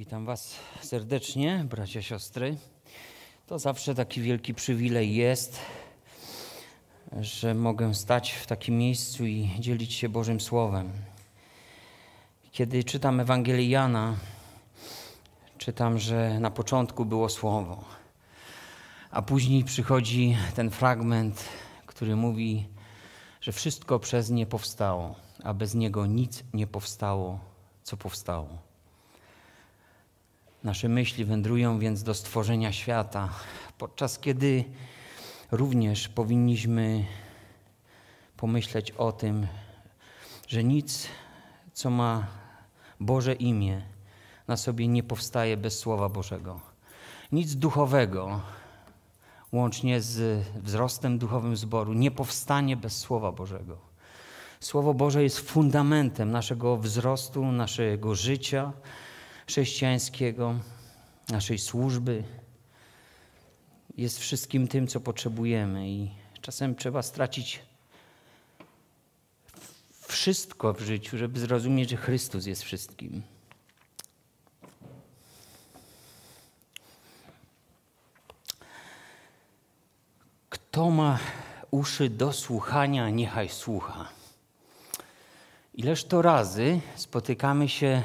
Witam Was serdecznie, bracia, siostry. To zawsze taki wielki przywilej jest, że mogę stać w takim miejscu i dzielić się Bożym Słowem. Kiedy czytam Ewangelię Jana, czytam, że na początku było Słowo, a później przychodzi ten fragment, który mówi, że wszystko przez nie powstało, a bez niego nic nie powstało, co powstało. Nasze myśli wędrują więc do stworzenia świata, podczas kiedy również powinniśmy pomyśleć o tym, że nic, co ma Boże imię, na sobie nie powstaje bez Słowa Bożego. Nic duchowego, łącznie z wzrostem duchowym zboru, nie powstanie bez Słowa Bożego. Słowo Boże jest fundamentem naszego wzrostu, naszego życia chrześcijańskiego, naszej służby. Jest wszystkim tym, co potrzebujemy, i czasem trzeba stracić wszystko w życiu, żeby zrozumieć, że Chrystus jest wszystkim. Kto ma uszy do słuchania, niechaj słucha. Ileż to razy spotykamy się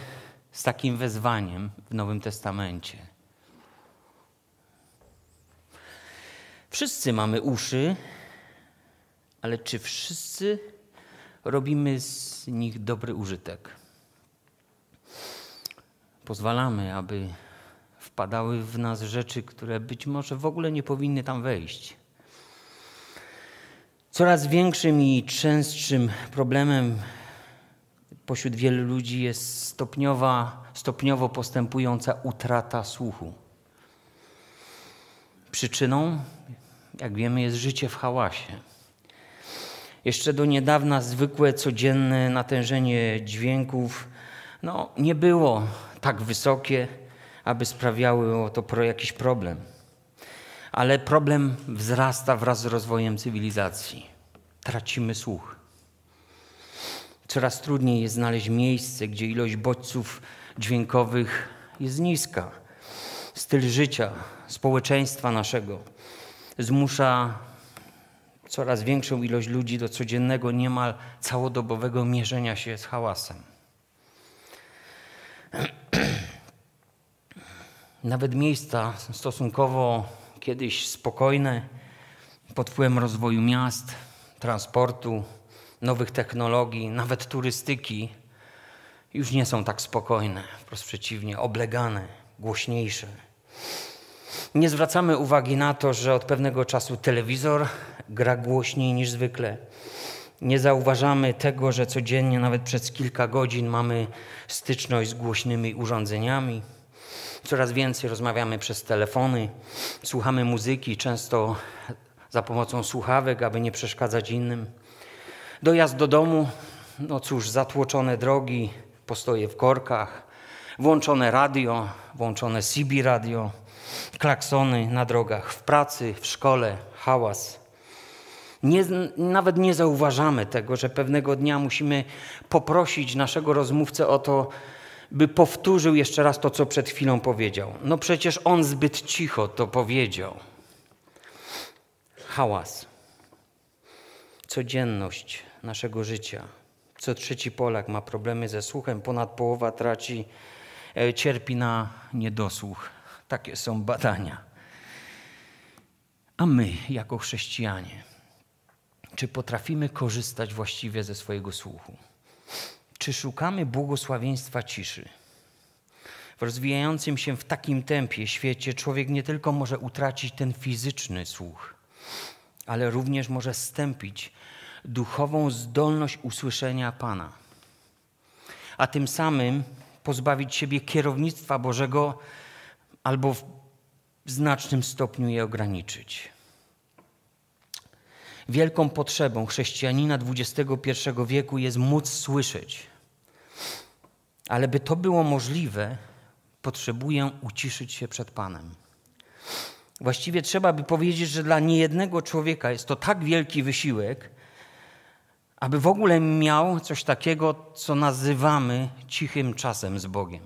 z takim wezwaniem w Nowym Testamencie. Wszyscy mamy uszy, ale czy wszyscy robimy z nich dobry użytek? Pozwalamy, aby wpadały w nas rzeczy, które być może w ogóle nie powinny tam wejść. Coraz większym i częstszym problemem pośród wielu ludzi jest stopniowa, stopniowo postępująca utrata słuchu. Przyczyną, jak wiemy, jest życie w hałasie. Jeszcze do niedawna zwykłe, codzienne natężenie dźwięków no, nie było tak wysokie, aby sprawiało to pro jakiś problem. Ale problem wzrasta wraz z rozwojem cywilizacji. Tracimy słuch. Coraz trudniej jest znaleźć miejsce, gdzie ilość bodźców dźwiękowych jest niska. Styl życia, społeczeństwa naszego zmusza coraz większą ilość ludzi do codziennego, niemal całodobowego mierzenia się z hałasem. Nawet miejsca stosunkowo kiedyś spokojne pod wpływem rozwoju miast, transportu, nowych technologii, nawet turystyki, już nie są tak spokojne, wprost przeciwnie, oblegane, głośniejsze. Nie zwracamy uwagi na to, że od pewnego czasu telewizor gra głośniej niż zwykle. Nie zauważamy tego, że codziennie, nawet przez kilka godzin, mamy styczność z głośnymi urządzeniami. Coraz więcej rozmawiamy przez telefony, słuchamy muzyki, często za pomocą słuchawek, aby nie przeszkadzać innym. Dojazd do domu, no cóż, zatłoczone drogi, postoje w korkach, włączone radio, włączone CB radio, klaksony na drogach, w pracy, w szkole, hałas. Nie, nawet nie zauważamy tego, że pewnego dnia musimy poprosić naszego rozmówcę o to, by powtórzył jeszcze raz to, co przed chwilą powiedział. No przecież on zbyt cicho to powiedział. Hałas codzienność naszego życia. Co trzeci Polak ma problemy ze słuchem, ponad połowa traci, e, cierpi na niedosłuch. Takie są badania. A my, jako chrześcijanie, czy potrafimy korzystać właściwie ze swojego słuchu? Czy szukamy błogosławieństwa ciszy? W rozwijającym się w takim tempie świecie człowiek nie tylko może utracić ten fizyczny słuch, ale również może stępić duchową zdolność usłyszenia Pana, a tym samym pozbawić siebie kierownictwa Bożego albo w znacznym stopniu je ograniczyć. Wielką potrzebą chrześcijanina XXI wieku jest móc słyszeć. Ale by to było możliwe, potrzebuję uciszyć się przed Panem. Właściwie trzeba by powiedzieć, że dla niejednego człowieka jest to tak wielki wysiłek, aby w ogóle miał coś takiego, co nazywamy cichym czasem z Bogiem.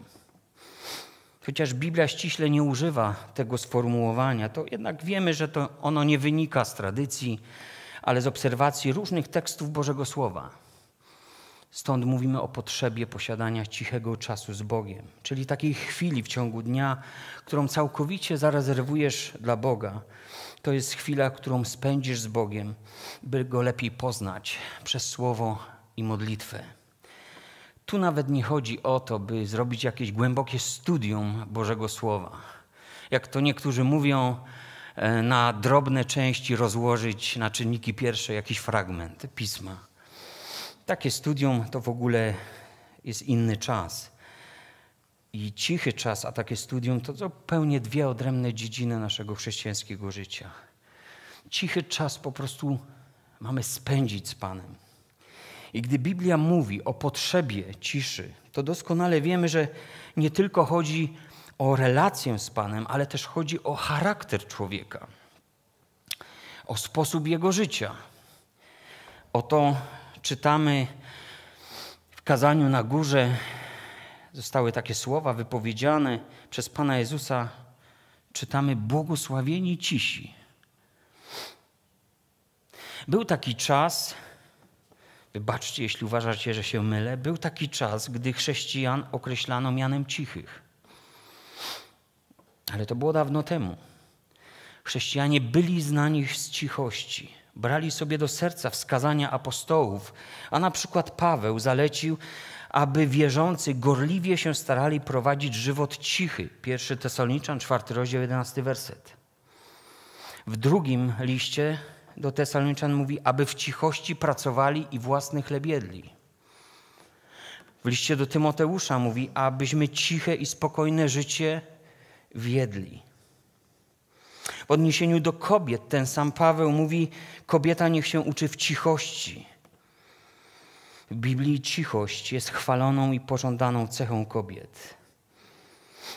Chociaż Biblia ściśle nie używa tego sformułowania, to jednak wiemy, że to ono nie wynika z tradycji, ale z obserwacji różnych tekstów Bożego Słowa. Stąd mówimy o potrzebie posiadania cichego czasu z Bogiem, czyli takiej chwili w ciągu dnia, którą całkowicie zarezerwujesz dla Boga. To jest chwila, którą spędzisz z Bogiem, by go lepiej poznać przez słowo i modlitwę. Tu nawet nie chodzi o to, by zrobić jakieś głębokie studium Bożego Słowa. Jak to niektórzy mówią, e, na drobne części rozłożyć na czynniki pierwsze jakiś fragment pisma. Takie studium to w ogóle jest inny czas. I cichy czas, a takie studium to zupełnie dwie odrębne dziedziny naszego chrześcijańskiego życia. Cichy czas po prostu mamy spędzić z Panem. I gdy Biblia mówi o potrzebie ciszy, to doskonale wiemy, że nie tylko chodzi o relację z Panem, ale też chodzi o charakter człowieka, o sposób jego życia, o to, czytamy w kazaniu na górze, zostały takie słowa wypowiedziane przez Pana Jezusa. Czytamy: Błogosławieni cisi. Był taki czas, wybaczcie, jeśli uważacie, że się mylę, był taki czas, gdy chrześcijan określano mianem cichych. Ale to było dawno temu. Chrześcijanie byli znani z cichości brali sobie do serca wskazania apostołów, a na przykład Paweł zalecił, aby wierzący gorliwie się starali prowadzić żywot cichy. 1 Tesaloniczan, 4 rozdział, 11 werset. W drugim liście do Tesaloniczan mówi, aby w cichości pracowali i własny chleb jedli. W liście do Tymoteusza mówi, abyśmy ciche i spokojne życie wiedli. W odniesieniu do kobiet ten sam Paweł mówi: Kobieta niech się uczy w cichości. W Biblii cichość jest chwaloną i pożądaną cechą kobiet.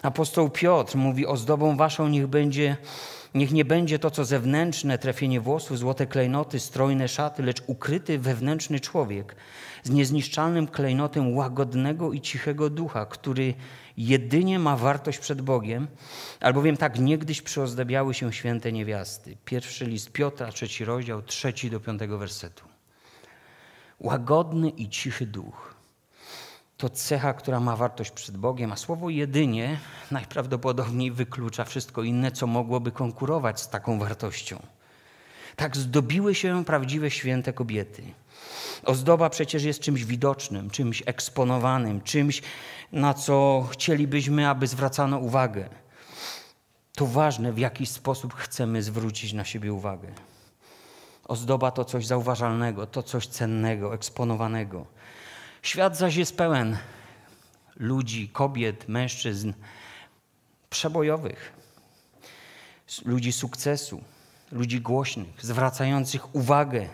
Apostoł Piotr mówi: Ozdobą waszą niech będzie. Niech nie będzie to, co zewnętrzne, trefienie włosów, złote klejnoty, strojne szaty, lecz ukryty wewnętrzny człowiek z niezniszczalnym klejnotem łagodnego i cichego ducha, który jedynie ma wartość przed Bogiem, albowiem tak niegdyś przyozdabiały się święte niewiasty. Pierwszy list Piotra, trzeci rozdział, trzeci do piątego wersetu. Łagodny i cichy duch to cecha, która ma wartość przed Bogiem, a słowo jedynie najprawdopodobniej wyklucza wszystko inne, co mogłoby konkurować z taką wartością. Tak zdobiły się prawdziwe święte kobiety – Ozdoba przecież jest czymś widocznym, czymś eksponowanym, czymś, na co chcielibyśmy, aby zwracano uwagę. To ważne, w jaki sposób chcemy zwrócić na siebie uwagę. Ozdoba to coś zauważalnego, to coś cennego, eksponowanego. Świat zaś jest pełen ludzi, kobiet, mężczyzn przebojowych, ludzi sukcesu, ludzi głośnych, zwracających uwagę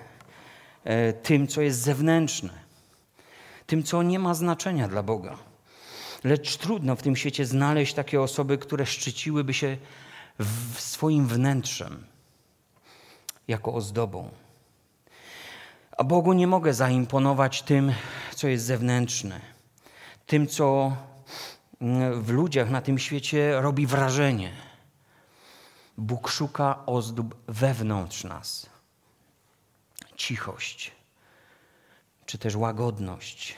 E, tym, co jest zewnętrzne, tym, co nie ma znaczenia dla Boga. Lecz trudno w tym świecie znaleźć takie osoby, które szczyciłyby się swoim wnętrzem jako ozdobą. A Bogu nie mogę zaimponować tym, co jest zewnętrzne, tym, co mm, w ludziach na tym świecie robi wrażenie. Bóg szuka ozdób wewnątrz nas cichość, czy też łagodność,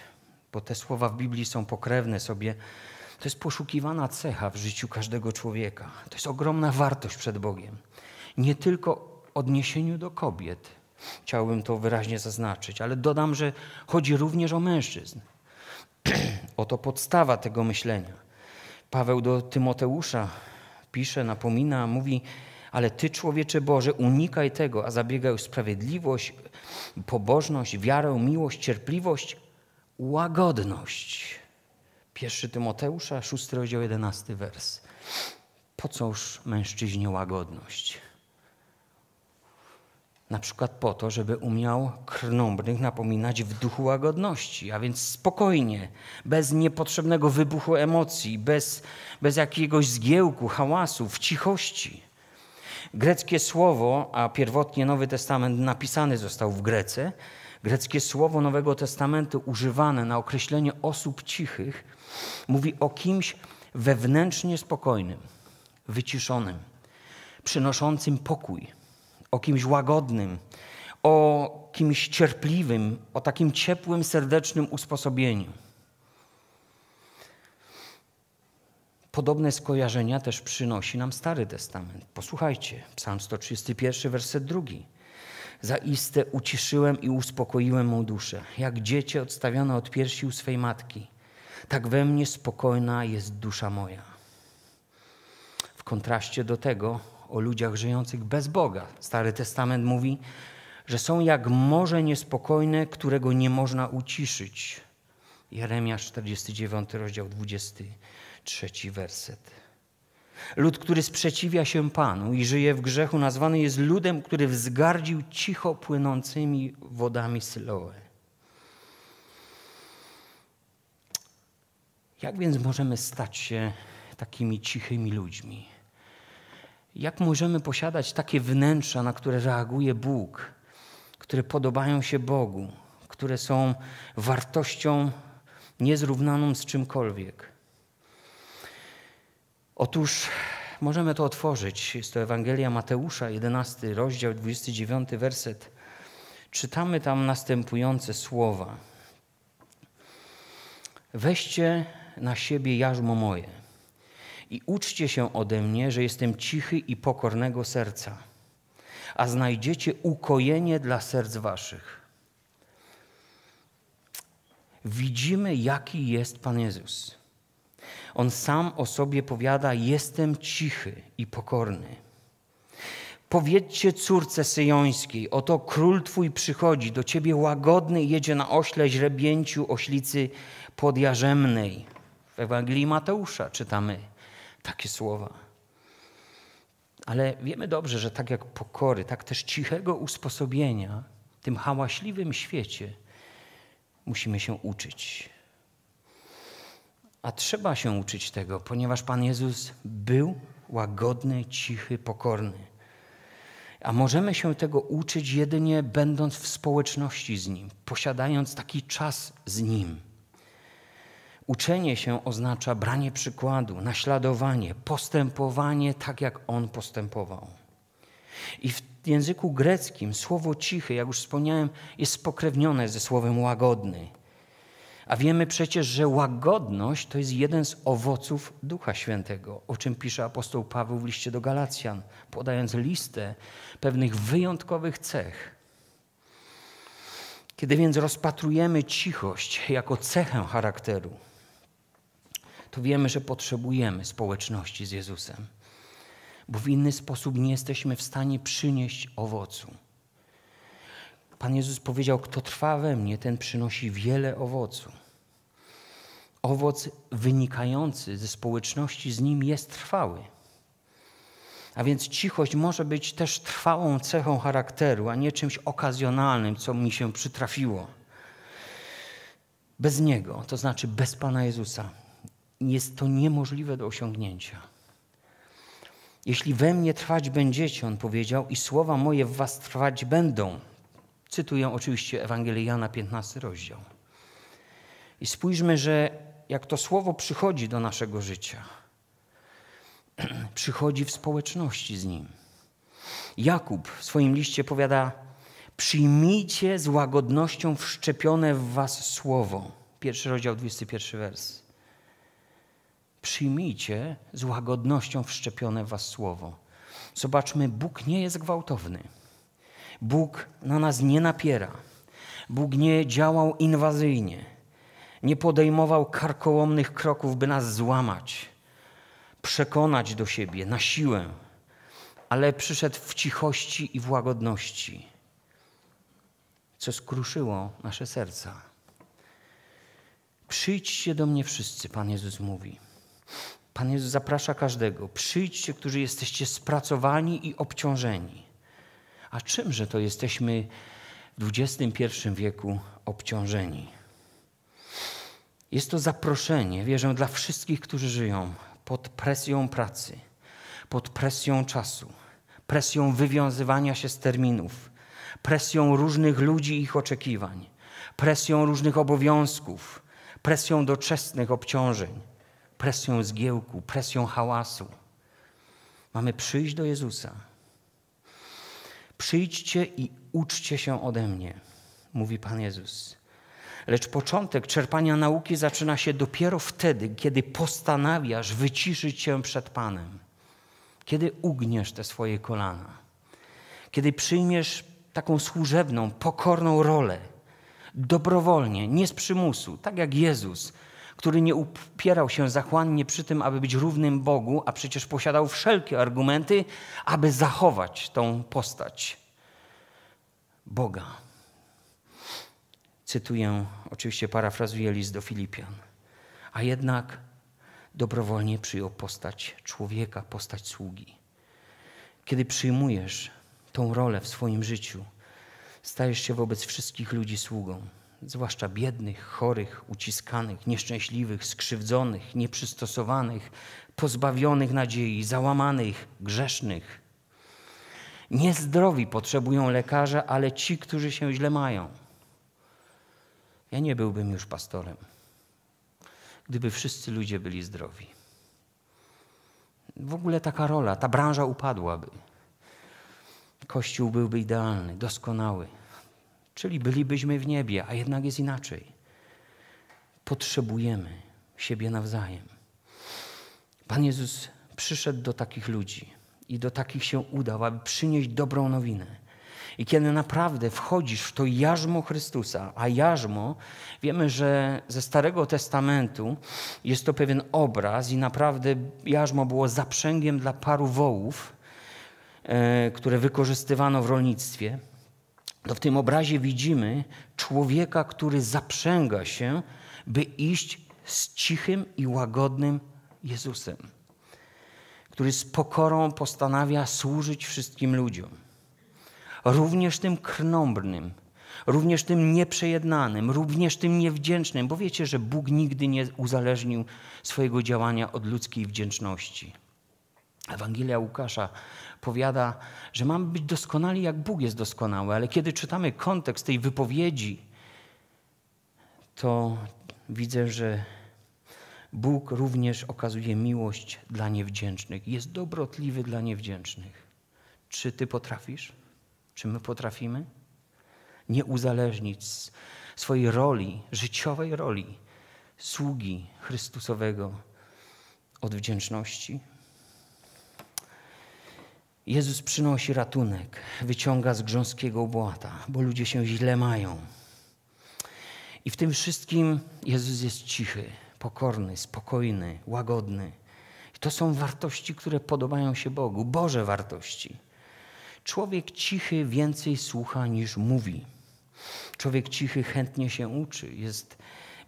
bo te słowa w Biblii są pokrewne sobie. To jest poszukiwana cecha w życiu każdego człowieka. To jest ogromna wartość przed Bogiem. Nie tylko w odniesieniu do kobiet, chciałbym to wyraźnie zaznaczyć, ale dodam, że chodzi również o mężczyzn. Oto podstawa tego myślenia. Paweł do Tymoteusza pisze, napomina, mówi: ale Ty, człowiecze Boże, unikaj tego, a zabiegaj o sprawiedliwość, pobożność, wiarę, miłość, cierpliwość, łagodność. 1 Tymoteusza, 6 rozdział, 11 wers. Po cóż mężczyźnie łagodność? Na przykład po to, żeby umiał krnąbrnych napominać w duchu łagodności, a więc spokojnie, bez niepotrzebnego wybuchu emocji, bez, bez jakiegoś zgiełku, hałasu, w cichości. Greckie słowo, a pierwotnie Nowy Testament napisany został w Grece, greckie słowo Nowego Testamentu używane na określenie osób cichych mówi o kimś wewnętrznie spokojnym, wyciszonym, przynoszącym pokój, o kimś łagodnym, o kimś cierpliwym, o takim ciepłym, serdecznym usposobieniu. Podobne skojarzenia też przynosi nam Stary Testament. Posłuchajcie, Psalm 131, werset 2. Zaiste uciszyłem i uspokoiłem mą duszę, jak dziecię odstawione od piersi u swej matki. Tak we mnie spokojna jest dusza moja. W kontraście do tego o ludziach żyjących bez Boga Stary Testament mówi, że są jak morze niespokojne, którego nie można uciszyć. Jeremiasz 49, rozdział 20 trzeci werset. Lud, który sprzeciwia się Panu i żyje w grzechu, nazwany jest ludem, który wzgardził cicho płynącymi wodami Syloe. Jak więc możemy stać się takimi cichymi ludźmi? Jak możemy posiadać takie wnętrza, na które reaguje Bóg, które podobają się Bogu, które są wartością niezrównaną z czymkolwiek? Otóż możemy to otworzyć. Jest to Ewangelia Mateusza, 11 rozdział, 29 werset. Czytamy tam następujące słowa. Weźcie na siebie jarzmo moje i uczcie się ode mnie, że jestem cichy i pokornego serca, a znajdziecie ukojenie dla serc waszych. Widzimy, jaki jest Pan Jezus on sam o sobie powiada: Jestem cichy i pokorny. Powiedzcie córce syjońskiej, oto król twój przychodzi, do ciebie łagodny jedzie na ośle źrebięciu oślicy podjarzemnej. W Ewangelii Mateusza czytamy takie słowa. Ale wiemy dobrze, że tak jak pokory, tak też cichego usposobienia w tym hałaśliwym świecie musimy się uczyć. A trzeba się uczyć tego, ponieważ Pan Jezus był łagodny, cichy, pokorny. A możemy się tego uczyć jedynie będąc w społeczności z Nim, posiadając taki czas z Nim. Uczenie się oznacza branie przykładu, naśladowanie, postępowanie tak, jak On postępował. I w języku greckim słowo cichy, jak już wspomniałem, jest spokrewnione ze słowem łagodny. A wiemy przecież, że łagodność to jest jeden z owoców Ducha Świętego, o czym pisze apostoł Paweł w liście do Galacjan, podając listę pewnych wyjątkowych cech. Kiedy więc rozpatrujemy cichość jako cechę charakteru, to wiemy, że potrzebujemy społeczności z Jezusem, bo w inny sposób nie jesteśmy w stanie przynieść owocu. Pan Jezus powiedział: Kto trwa we mnie, ten przynosi wiele owocu. Owoc wynikający ze społeczności z nim jest trwały. A więc cichość może być też trwałą cechą charakteru, a nie czymś okazjonalnym, co mi się przytrafiło. Bez Niego, to znaczy bez Pana Jezusa, jest to niemożliwe do osiągnięcia. Jeśli we mnie trwać będziecie, on powiedział, i słowa moje w was trwać będą. Cytuję oczywiście Ewangelię Jana, 15 rozdział. I spójrzmy, że jak to słowo przychodzi do naszego życia, przychodzi w społeczności z nim. Jakub w swoim liście powiada: Przyjmijcie z łagodnością wszczepione w was słowo. Pierwszy rozdział, 21 wers. Przyjmijcie z łagodnością wszczepione w was słowo. Zobaczmy, Bóg nie jest gwałtowny. Bóg na nas nie napiera. Bóg nie działał inwazyjnie nie podejmował karkołomnych kroków, by nas złamać, przekonać do siebie na siłę, ale przyszedł w cichości i w łagodności, co skruszyło nasze serca. Przyjdźcie do mnie wszyscy, Pan Jezus mówi. Pan Jezus zaprasza każdego. Przyjdźcie, którzy jesteście spracowani i obciążeni. A czymże to jesteśmy w XXI wieku obciążeni? Jest to zaproszenie, wierzę, dla wszystkich, którzy żyją pod presją pracy, pod presją czasu, presją wywiązywania się z terminów, presją różnych ludzi i ich oczekiwań, presją różnych obowiązków, presją doczesnych obciążeń, presją zgiełku, presją hałasu. Mamy przyjść do Jezusa. Przyjdźcie i uczcie się ode mnie, mówi Pan Jezus. Lecz początek czerpania nauki zaczyna się dopiero wtedy, kiedy postanawiasz wyciszyć się przed Panem, kiedy ugniesz te swoje kolana, kiedy przyjmiesz taką służebną, pokorną rolę, dobrowolnie, nie z przymusu, tak jak Jezus, który nie upierał się zachłannie przy tym, aby być równym Bogu, a przecież posiadał wszelkie argumenty, aby zachować tą postać Boga. Cytuję, oczywiście parafrazuję list do Filipian. A jednak dobrowolnie przyjął postać człowieka, postać sługi. Kiedy przyjmujesz tą rolę w swoim życiu, stajesz się wobec wszystkich ludzi sługą, zwłaszcza biednych, chorych, uciskanych, nieszczęśliwych, skrzywdzonych, nieprzystosowanych, pozbawionych nadziei, załamanych, grzesznych. Niezdrowi potrzebują lekarza, ale ci, którzy się źle mają ja nie byłbym już pastorem, gdyby wszyscy ludzie byli zdrowi. W ogóle taka rola, ta branża upadłaby. Kościół byłby idealny, doskonały, czyli bylibyśmy w niebie, a jednak jest inaczej. Potrzebujemy siebie nawzajem. Pan Jezus przyszedł do takich ludzi i do takich się udał, aby przynieść dobrą nowinę i kiedy naprawdę wchodzisz w to jarzmo Chrystusa, a jarzmo, wiemy, że ze Starego Testamentu jest to pewien obraz i naprawdę jarzmo było zaprzęgiem dla paru wołów, e, które wykorzystywano w rolnictwie, to w tym obrazie widzimy człowieka, który zaprzęga się, by iść z cichym i łagodnym Jezusem, który z pokorą postanawia służyć wszystkim ludziom również tym krnąbrnym, również tym nieprzejednanym, również tym niewdzięcznym, bo wiecie, że Bóg nigdy nie uzależnił swojego działania od ludzkiej wdzięczności. Ewangelia Łukasza powiada, że mamy być doskonali, jak Bóg jest doskonały, ale kiedy czytamy kontekst tej wypowiedzi, to widzę, że Bóg również okazuje miłość dla niewdzięcznych, jest dobrotliwy dla niewdzięcznych. Czy ty potrafisz? Czy my potrafimy? Nie uzależnić swojej roli, życiowej roli sługi Chrystusowego od wdzięczności? Jezus przynosi ratunek, wyciąga z grząskiego błata, bo ludzie się źle mają. I w tym wszystkim Jezus jest cichy, pokorny, spokojny, łagodny. I to są wartości, które podobają się Bogu, Boże wartości. Człowiek cichy więcej słucha niż mówi. Człowiek cichy chętnie się uczy, jest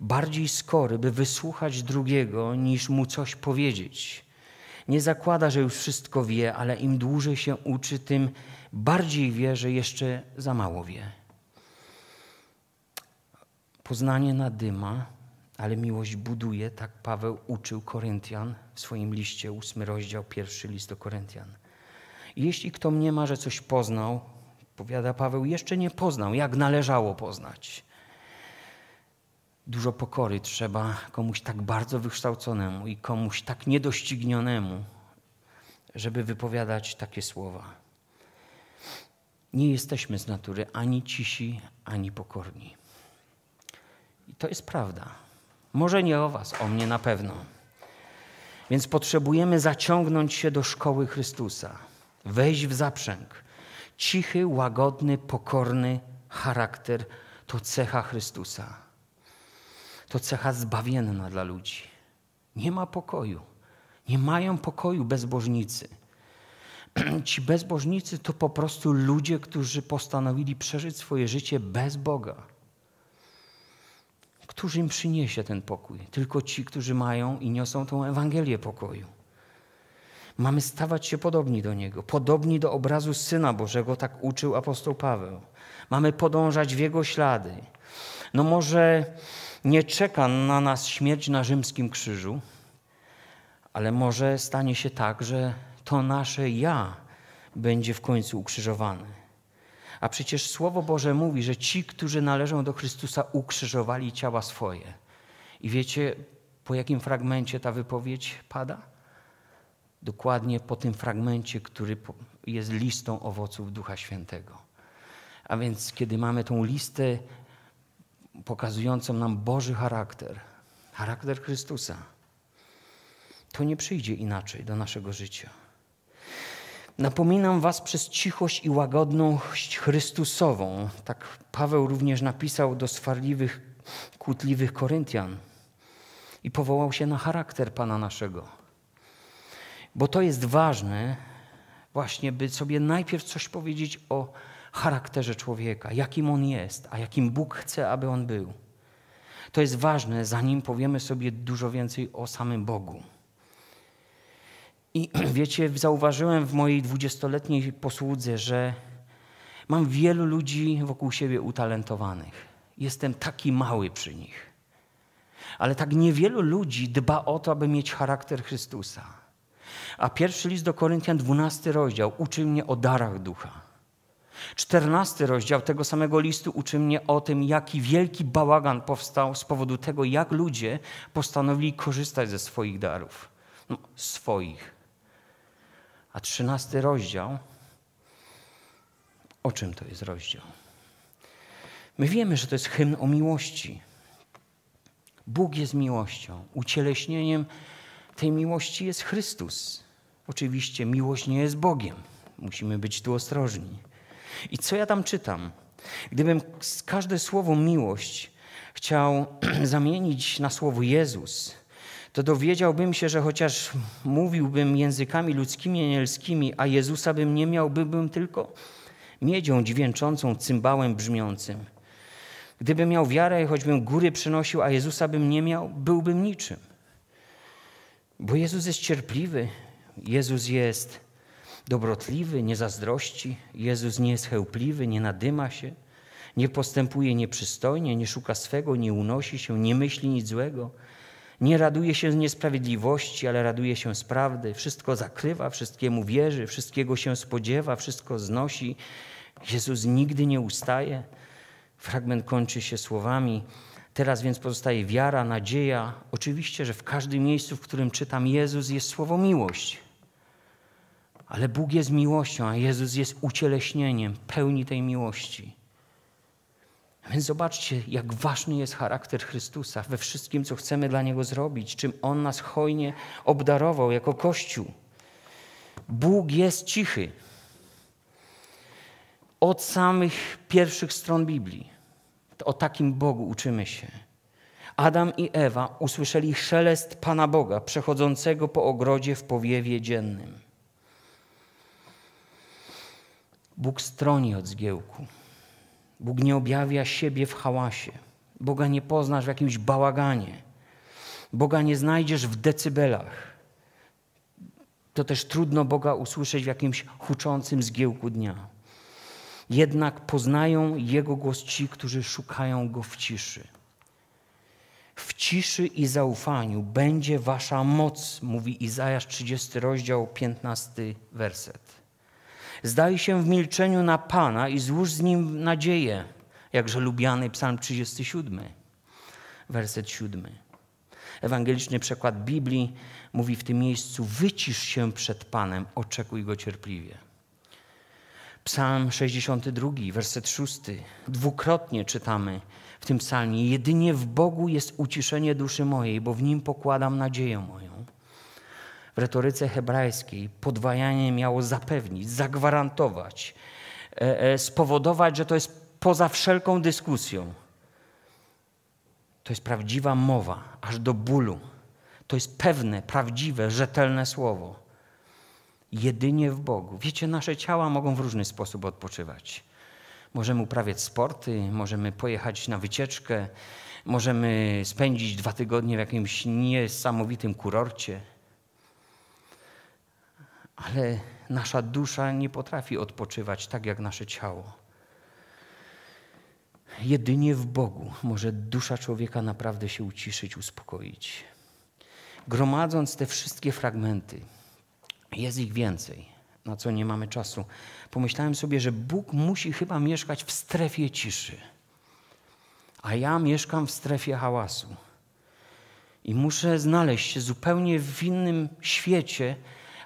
bardziej skory, by wysłuchać drugiego, niż mu coś powiedzieć. Nie zakłada, że już wszystko wie, ale im dłużej się uczy, tym bardziej wie, że jeszcze za mało wie. Poznanie nadyma, ale miłość buduje, tak Paweł uczył Koryntian w swoim liście, ósmy rozdział, pierwszy list do Koryntian. Jeśli kto mnie ma, że coś poznał, powiada Paweł, jeszcze nie poznał, jak należało poznać. Dużo pokory trzeba komuś tak bardzo wykształconemu i komuś tak niedoścignionemu, żeby wypowiadać takie słowa. Nie jesteśmy z natury ani cisi, ani pokorni. I to jest prawda. Może nie o Was, o mnie na pewno. Więc potrzebujemy zaciągnąć się do szkoły Chrystusa wejść w zaprzęg. Cichy, łagodny, pokorny charakter to cecha Chrystusa. To cecha zbawienna dla ludzi. Nie ma pokoju. Nie mają pokoju bezbożnicy. Ci bezbożnicy to po prostu ludzie, którzy postanowili przeżyć swoje życie bez Boga. Któż im przyniesie ten pokój? Tylko ci, którzy mają i niosą tą Ewangelię pokoju. Mamy stawać się podobni do Niego, podobni do obrazu Syna Bożego, tak uczył apostoł Paweł. Mamy podążać w Jego ślady. No może nie czeka na nas śmierć na rzymskim krzyżu, ale może stanie się tak, że to nasze ja będzie w końcu ukrzyżowane. A przecież Słowo Boże mówi, że ci, którzy należą do Chrystusa, ukrzyżowali ciała swoje. I wiecie, po jakim fragmencie ta wypowiedź pada? dokładnie po tym fragmencie, który jest listą owoców Ducha Świętego. A więc, kiedy mamy tą listę pokazującą nam Boży charakter, charakter Chrystusa, to nie przyjdzie inaczej do naszego życia. Napominam Was przez cichość i łagodność Chrystusową. Tak Paweł również napisał do swarliwych, kłótliwych Koryntian i powołał się na charakter Pana naszego. Bo to jest ważne, właśnie, by sobie najpierw coś powiedzieć o charakterze człowieka, jakim on jest, a jakim Bóg chce, aby on był. To jest ważne, zanim powiemy sobie dużo więcej o samym Bogu. I wiecie, zauważyłem w mojej dwudziestoletniej posłudze, że mam wielu ludzi wokół siebie utalentowanych. Jestem taki mały przy nich. Ale tak niewielu ludzi dba o to, aby mieć charakter Chrystusa. A pierwszy list do Koryntian, 12 rozdział, uczy mnie o darach ducha. 14 rozdział tego samego listu uczy mnie o tym, jaki wielki bałagan powstał z powodu tego, jak ludzie postanowili korzystać ze swoich darów. No, swoich. A 13 rozdział, o czym to jest rozdział? My wiemy, że to jest hymn o miłości. Bóg jest miłością. Ucieleśnieniem tej miłości jest Chrystus. Oczywiście miłość nie jest Bogiem. Musimy być tu ostrożni. I co ja tam czytam? Gdybym każde słowo miłość chciał zamienić na słowo Jezus, to dowiedziałbym się, że chociaż mówiłbym językami ludzkimi, anielskimi, a Jezusa bym nie miał, byłbym tylko miedzią dźwięczącą, cymbałem brzmiącym. Gdybym miał wiarę, choćbym góry przynosił, a Jezusa bym nie miał, byłbym niczym. Bo Jezus jest cierpliwy, Jezus jest dobrotliwy, nie zazdrości. Jezus nie jest chełpliwy, nie nadyma się, nie postępuje nieprzystojnie, nie szuka swego, nie unosi się, nie myśli nic złego. Nie raduje się z niesprawiedliwości, ale raduje się z prawdy. Wszystko zakrywa, wszystkiemu wierzy, wszystkiego się spodziewa, wszystko znosi. Jezus nigdy nie ustaje. Fragment kończy się słowami: Teraz więc pozostaje wiara, nadzieja. Oczywiście, że w każdym miejscu, w którym czytam Jezus, jest słowo miłość. Ale Bóg jest miłością, a Jezus jest ucieleśnieniem pełni tej miłości. więc zobaczcie, jak ważny jest charakter Chrystusa we wszystkim, co chcemy dla Niego zrobić, czym On nas hojnie obdarował jako Kościół. Bóg jest cichy. Od samych pierwszych stron Biblii. O takim Bogu uczymy się. Adam i Ewa usłyszeli szelest Pana Boga przechodzącego po ogrodzie w powiewie dziennym. Bóg stroni od zgiełku. Bóg nie objawia siebie w hałasie. Boga nie poznasz w jakimś bałaganie. Boga nie znajdziesz w decybelach. To też trudno Boga usłyszeć w jakimś huczącym zgiełku dnia. Jednak poznają Jego głos ci, którzy szukają Go w ciszy. W ciszy i zaufaniu będzie wasza moc, mówi Izajasz 30 rozdział 15 werset. Zdaj się w milczeniu na Pana i złóż z Nim nadzieję, jakże lubiany psalm 37, werset 7. Ewangeliczny przekład Biblii mówi w tym miejscu wycisz się przed Panem, oczekuj Go cierpliwie. Psalm 62, werset 6. Dwukrotnie czytamy w tym psalmie: Jedynie w Bogu jest uciszenie duszy mojej, bo w nim pokładam nadzieję moją. W retoryce hebrajskiej podwajanie miało zapewnić, zagwarantować, e, e, spowodować, że to jest poza wszelką dyskusją. To jest prawdziwa mowa, aż do bólu. To jest pewne, prawdziwe, rzetelne słowo jedynie w Bogu. Wiecie, nasze ciała mogą w różny sposób odpoczywać. Możemy uprawiać sporty, możemy pojechać na wycieczkę, możemy spędzić dwa tygodnie w jakimś niesamowitym kurorcie. Ale nasza dusza nie potrafi odpoczywać tak jak nasze ciało. Jedynie w Bogu może dusza człowieka naprawdę się uciszyć, uspokoić. Gromadząc te wszystkie fragmenty, jest ich więcej, na co nie mamy czasu. Pomyślałem sobie, że Bóg musi chyba mieszkać w strefie ciszy, a ja mieszkam w strefie hałasu. I muszę znaleźć się zupełnie w innym świecie,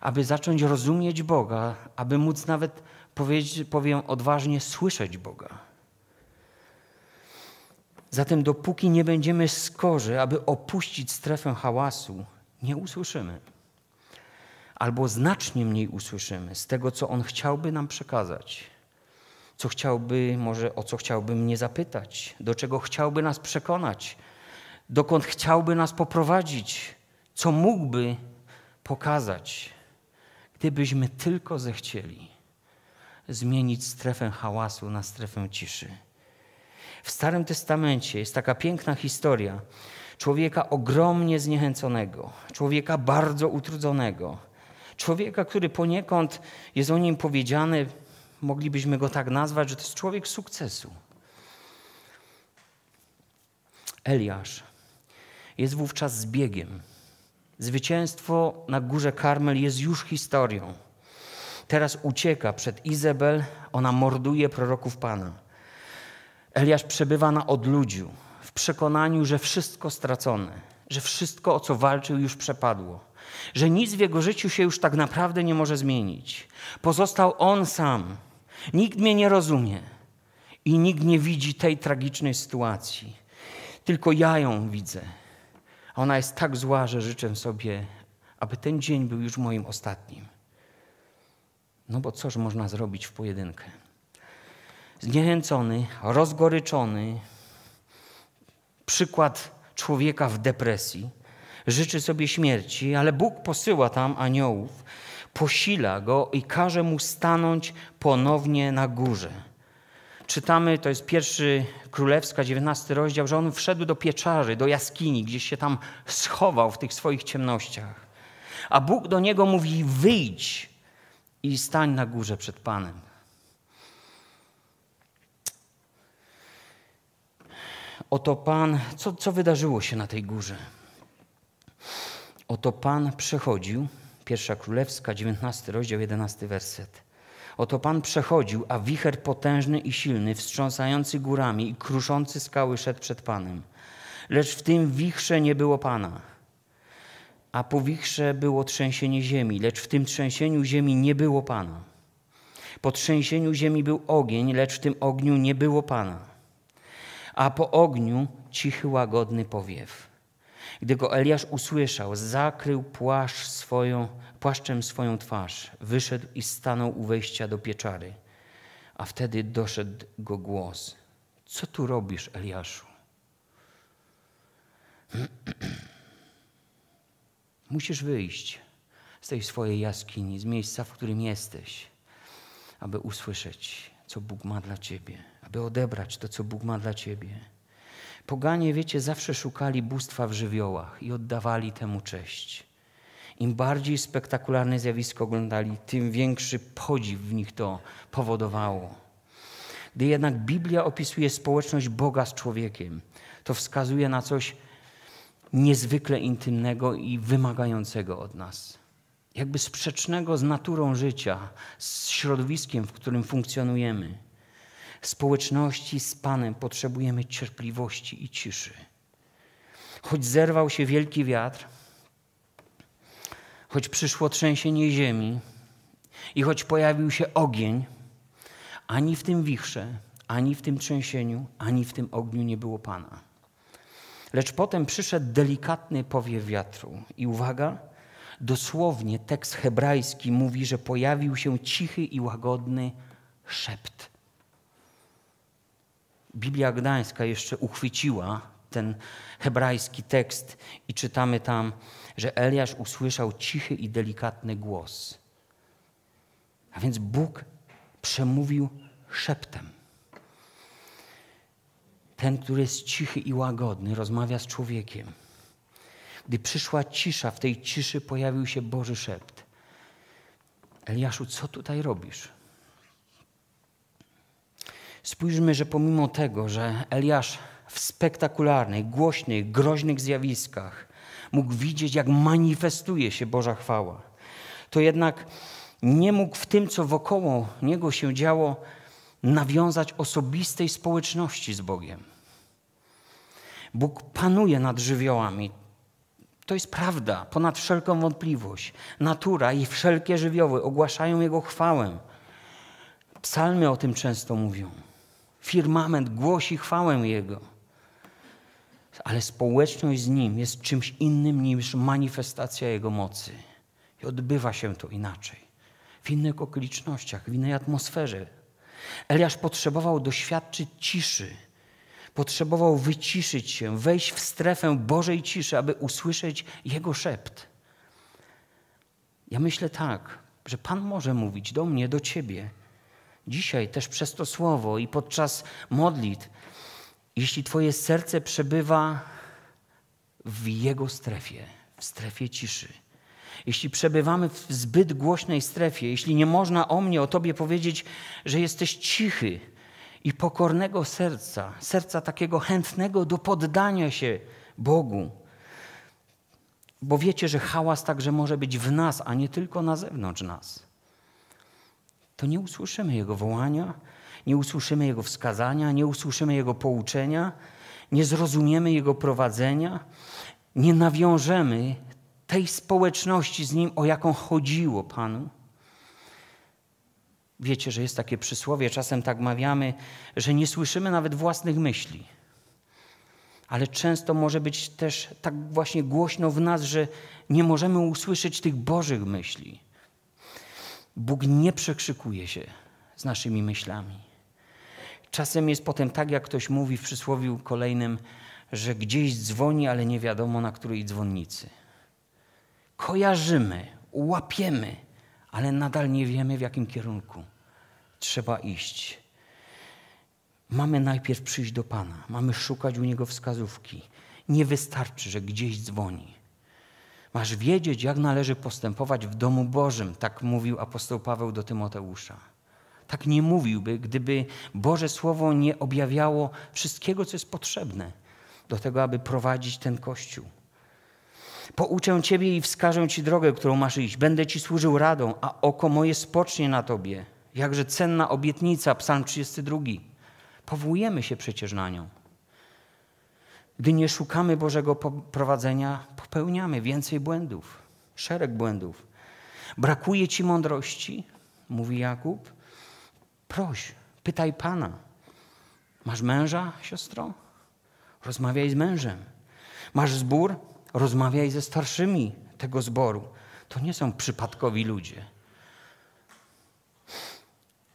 aby zacząć rozumieć Boga, aby móc nawet powiedzieć, powiem odważnie, słyszeć Boga. Zatem, dopóki nie będziemy skorzy, aby opuścić strefę hałasu, nie usłyszymy albo znacznie mniej usłyszymy z tego, co On chciałby nam przekazać, co chciałby, może o co chciałby mnie zapytać, do czego chciałby nas przekonać, dokąd chciałby nas poprowadzić, co mógłby pokazać, gdybyśmy tylko zechcieli zmienić strefę hałasu na strefę ciszy. W Starym Testamencie jest taka piękna historia człowieka ogromnie zniechęconego, człowieka bardzo utrudzonego, Człowieka, który poniekąd jest o nim powiedziany, moglibyśmy go tak nazwać, że to jest człowiek sukcesu. Eliasz jest wówczas zbiegiem. Zwycięstwo na górze Karmel jest już historią. Teraz ucieka przed Izabel, ona morduje proroków Pana. Eliasz przebywa na odludziu, w przekonaniu, że wszystko stracone, że wszystko, o co walczył, już przepadło że nic w jego życiu się już tak naprawdę nie może zmienić. Pozostał on sam. Nikt mnie nie rozumie i nikt nie widzi tej tragicznej sytuacji. Tylko ja ją widzę. A ona jest tak zła, że życzę sobie, aby ten dzień był już moim ostatnim. No bo cóż można zrobić w pojedynkę? Zniechęcony, rozgoryczony, przykład człowieka w depresji życzy sobie śmierci, ale Bóg posyła tam aniołów, posila go i każe mu stanąć ponownie na górze. Czytamy, to jest pierwszy królewska, 19 rozdział, że on wszedł do pieczary, do jaskini, gdzieś się tam schował w tych swoich ciemnościach. A Bóg do niego mówi: wyjdź i stań na górze przed Panem. Oto Pan, co, co wydarzyło się na tej górze? Oto Pan przechodził, pierwsza królewska, 19 rozdział, 11 werset. Oto Pan przechodził, a wicher potężny i silny, wstrząsający górami i kruszący skały szedł przed Panem. Lecz w tym wichrze nie było Pana. A po wichrze było trzęsienie ziemi, lecz w tym trzęsieniu ziemi nie było Pana. Po trzęsieniu ziemi był ogień, lecz w tym ogniu nie było Pana. A po ogniu cichy, łagodny powiew. Gdy go Eliasz usłyszał, zakrył płaszcz swoją, płaszczem swoją twarz, wyszedł i stanął u wejścia do pieczary. A wtedy doszedł go głos: Co tu robisz, Eliaszu? Musisz wyjść z tej swojej jaskini, z miejsca, w którym jesteś, aby usłyszeć, co Bóg ma dla ciebie, aby odebrać to, co Bóg ma dla ciebie. Poganie, wiecie, zawsze szukali bóstwa w żywiołach i oddawali temu cześć. Im bardziej spektakularne zjawisko oglądali, tym większy podziw w nich to powodowało. Gdy jednak Biblia opisuje społeczność Boga z człowiekiem, to wskazuje na coś niezwykle intymnego i wymagającego od nas. Jakby sprzecznego z naturą życia, z środowiskiem, w którym funkcjonujemy społeczności z Panem potrzebujemy cierpliwości i ciszy. Choć zerwał się wielki wiatr, choć przyszło trzęsienie ziemi i choć pojawił się ogień, ani w tym wichrze, ani w tym trzęsieniu, ani w tym ogniu nie było Pana. Lecz potem przyszedł delikatny powiew wiatru i uwaga, dosłownie tekst hebrajski mówi, że pojawił się cichy i łagodny szept Biblia Gdańska jeszcze uchwyciła ten hebrajski tekst i czytamy tam, że Eliasz usłyszał cichy i delikatny głos. A więc Bóg przemówił szeptem. Ten, który jest cichy i łagodny, rozmawia z człowiekiem. Gdy przyszła cisza, w tej ciszy pojawił się Boży szept. Eliaszu, co tutaj robisz? Spójrzmy, że pomimo tego, że Eliasz w spektakularnych, głośnych, groźnych zjawiskach mógł widzieć, jak manifestuje się Boża chwała, to jednak nie mógł w tym, co wokoło niego się działo, nawiązać osobistej społeczności z Bogiem. Bóg panuje nad żywiołami. To jest prawda, ponad wszelką wątpliwość. Natura i wszelkie żywioły ogłaszają Jego chwałę. Psalmy o tym często mówią. Firmament głosi chwałę Jego. Ale społeczność z Nim jest czymś innym niż manifestacja Jego mocy. I odbywa się to inaczej. W innych okolicznościach, w innej atmosferze. Eliasz potrzebował doświadczyć ciszy potrzebował wyciszyć się, wejść w strefę Bożej ciszy, aby usłyszeć Jego szept. Ja myślę tak, że Pan może mówić do mnie, do Ciebie, dzisiaj też przez to słowo i podczas modlitw, jeśli Twoje serce przebywa w Jego strefie, w strefie ciszy, jeśli przebywamy w zbyt głośnej strefie, jeśli nie można o mnie, o Tobie powiedzieć, że jesteś cichy i pokornego serca, serca takiego chętnego do poddania się Bogu, bo wiecie, że hałas także może być w nas, a nie tylko na zewnątrz nas to nie usłyszymy Jego wołania, nie usłyszymy Jego wskazania, nie usłyszymy Jego pouczenia, nie zrozumiemy Jego prowadzenia, nie nawiążemy tej społeczności z Nim, o jaką chodziło Panu. Wiecie, że jest takie przysłowie, czasem tak mawiamy, że nie słyszymy nawet własnych myśli. Ale często może być też tak właśnie głośno w nas, że nie możemy usłyszeć tych Bożych myśli. Bóg nie przekrzykuje się z naszymi myślami. Czasem jest potem tak, jak ktoś mówi w przysłowiu kolejnym, że gdzieś dzwoni, ale nie wiadomo na której dzwonnicy. Kojarzymy, łapiemy, ale nadal nie wiemy w jakim kierunku trzeba iść. Mamy najpierw przyjść do Pana, mamy szukać u Niego wskazówki. Nie wystarczy, że gdzieś dzwoni. Masz wiedzieć, jak należy postępować w domu Bożym, tak mówił apostoł Paweł do Tymoteusza. Tak nie mówiłby, gdyby Boże Słowo nie objawiało wszystkiego, co jest potrzebne do tego, aby prowadzić ten kościół. Pouczę Ciebie i wskażę Ci drogę, którą masz iść. Będę Ci służył radą, a oko moje spocznie na Tobie. Jakże cenna obietnica, Psalm 32. Powołujemy się przecież na nią. Gdy nie szukamy Bożego prowadzenia, popełniamy więcej błędów, szereg błędów. Brakuje ci mądrości, mówi Jakub. Proś, pytaj Pana. Masz męża, siostro? Rozmawiaj z mężem. Masz zbór? Rozmawiaj ze starszymi tego zboru. To nie są przypadkowi ludzie.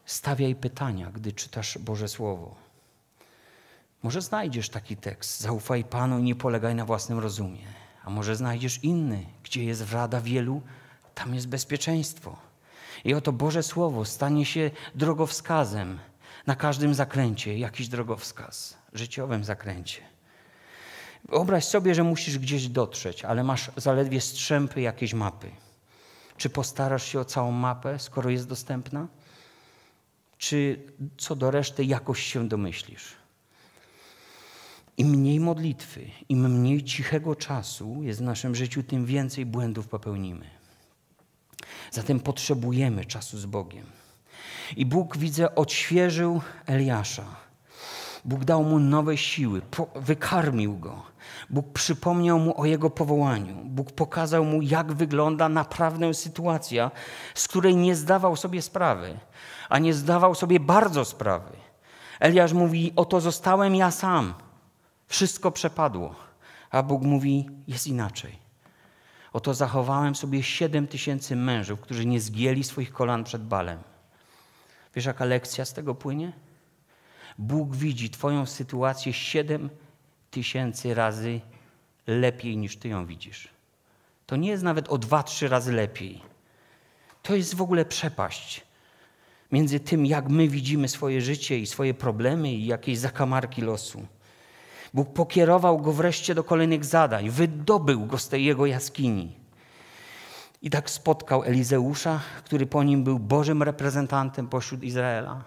Stawiaj pytania, gdy czytasz Boże Słowo. Może znajdziesz taki tekst, zaufaj Panu i nie polegaj na własnym rozumie. A może znajdziesz inny, gdzie jest rada wielu, tam jest bezpieczeństwo. I oto Boże Słowo stanie się drogowskazem na każdym zakręcie, jakiś drogowskaz, życiowym zakręcie. Wyobraź sobie, że musisz gdzieś dotrzeć, ale masz zaledwie strzępy jakiejś mapy. Czy postarasz się o całą mapę, skoro jest dostępna? Czy co do reszty jakoś się domyślisz? Im mniej modlitwy, im mniej cichego czasu jest w naszym życiu, tym więcej błędów popełnimy. Zatem potrzebujemy czasu z Bogiem. I Bóg, widzę, odświeżył Eliasza. Bóg dał mu nowe siły, wykarmił go. Bóg przypomniał mu o jego powołaniu. Bóg pokazał mu, jak wygląda naprawdę sytuacja, z której nie zdawał sobie sprawy, a nie zdawał sobie bardzo sprawy. Eliasz mówi: Oto zostałem ja sam. Wszystko przepadło. A Bóg mówi, jest inaczej. Oto zachowałem sobie siedem tysięcy mężów, którzy nie zgięli swoich kolan przed Balem. Wiesz, jaka lekcja z tego płynie? Bóg widzi Twoją sytuację siedem tysięcy razy lepiej niż Ty ją widzisz. To nie jest nawet o dwa, trzy razy lepiej. To jest w ogóle przepaść między tym, jak my widzimy swoje życie i swoje problemy i jakieś zakamarki losu. Bóg pokierował go wreszcie do kolejnych zadań, wydobył go z tej jego jaskini. I tak spotkał Elizeusza, który po nim był Bożym reprezentantem pośród Izraela.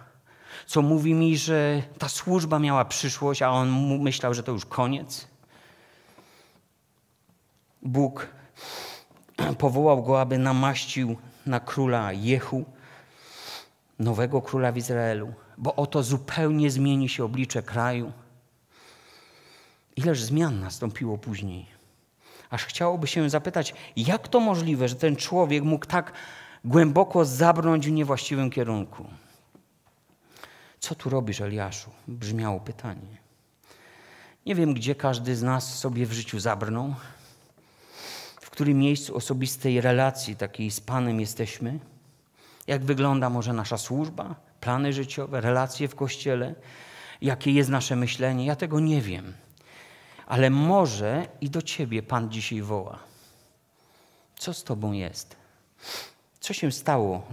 Co mówi mi, że ta służba miała przyszłość, a on myślał, że to już koniec. Bóg powołał go, aby namaścił na króla Jehu, nowego króla w Izraelu, bo oto zupełnie zmieni się oblicze kraju. Ileż zmian nastąpiło później. Aż chciałoby się zapytać, jak to możliwe, że ten człowiek mógł tak głęboko zabrnąć w niewłaściwym kierunku. Co tu robisz, Eliaszu? Brzmiało pytanie. Nie wiem, gdzie każdy z nas sobie w życiu zabrnął, w którym miejscu osobistej relacji takiej z Panem jesteśmy, jak wygląda może nasza służba, plany życiowe, relacje w kościele, jakie jest nasze myślenie. Ja tego nie wiem. Ale może i do ciebie Pan dzisiaj woła. Co z tobą jest? Co się stało,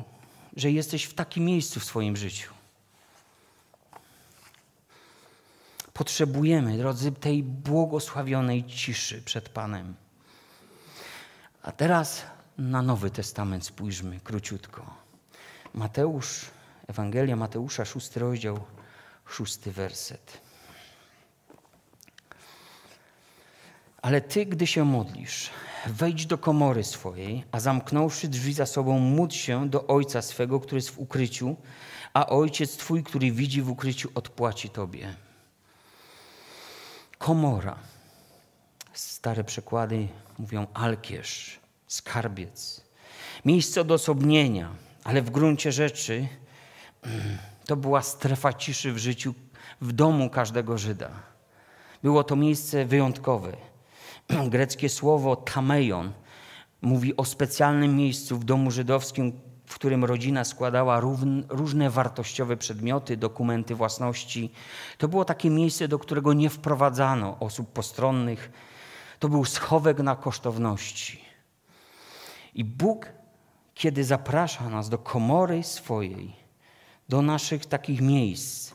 że jesteś w takim miejscu w swoim życiu? Potrzebujemy, drodzy, tej błogosławionej ciszy przed Panem. A teraz na Nowy Testament spójrzmy króciutko. Mateusz, Ewangelia Mateusza, szósty rozdział, szósty werset. Ale ty, gdy się modlisz, wejdź do komory swojej, a zamknąwszy drzwi za sobą, módl się do ojca swego, który jest w ukryciu, a ojciec twój, który widzi w ukryciu, odpłaci tobie. Komora. Stare przekłady mówią alkierz, skarbiec. Miejsce odosobnienia, ale w gruncie rzeczy mm, to była strefa ciszy w życiu, w domu każdego Żyda. Było to miejsce wyjątkowe greckie słowo tamejon mówi o specjalnym miejscu w domu żydowskim, w którym rodzina składała równ, różne wartościowe przedmioty, dokumenty własności. To było takie miejsce, do którego nie wprowadzano osób postronnych. To był schowek na kosztowności. I Bóg, kiedy zaprasza nas do komory swojej, do naszych takich miejsc,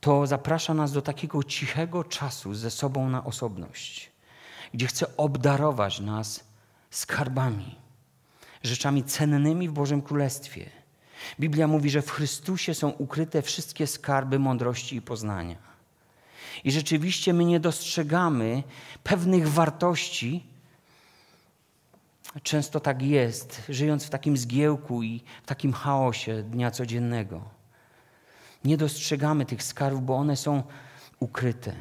to zaprasza nas do takiego cichego czasu ze sobą na osobność gdzie chce obdarować nas skarbami, rzeczami cennymi w Bożym Królestwie. Biblia mówi, że w Chrystusie są ukryte wszystkie skarby mądrości i poznania. I rzeczywiście my nie dostrzegamy pewnych wartości. Często tak jest, żyjąc w takim zgiełku i w takim chaosie dnia codziennego. Nie dostrzegamy tych skarbów, bo one są ukryte.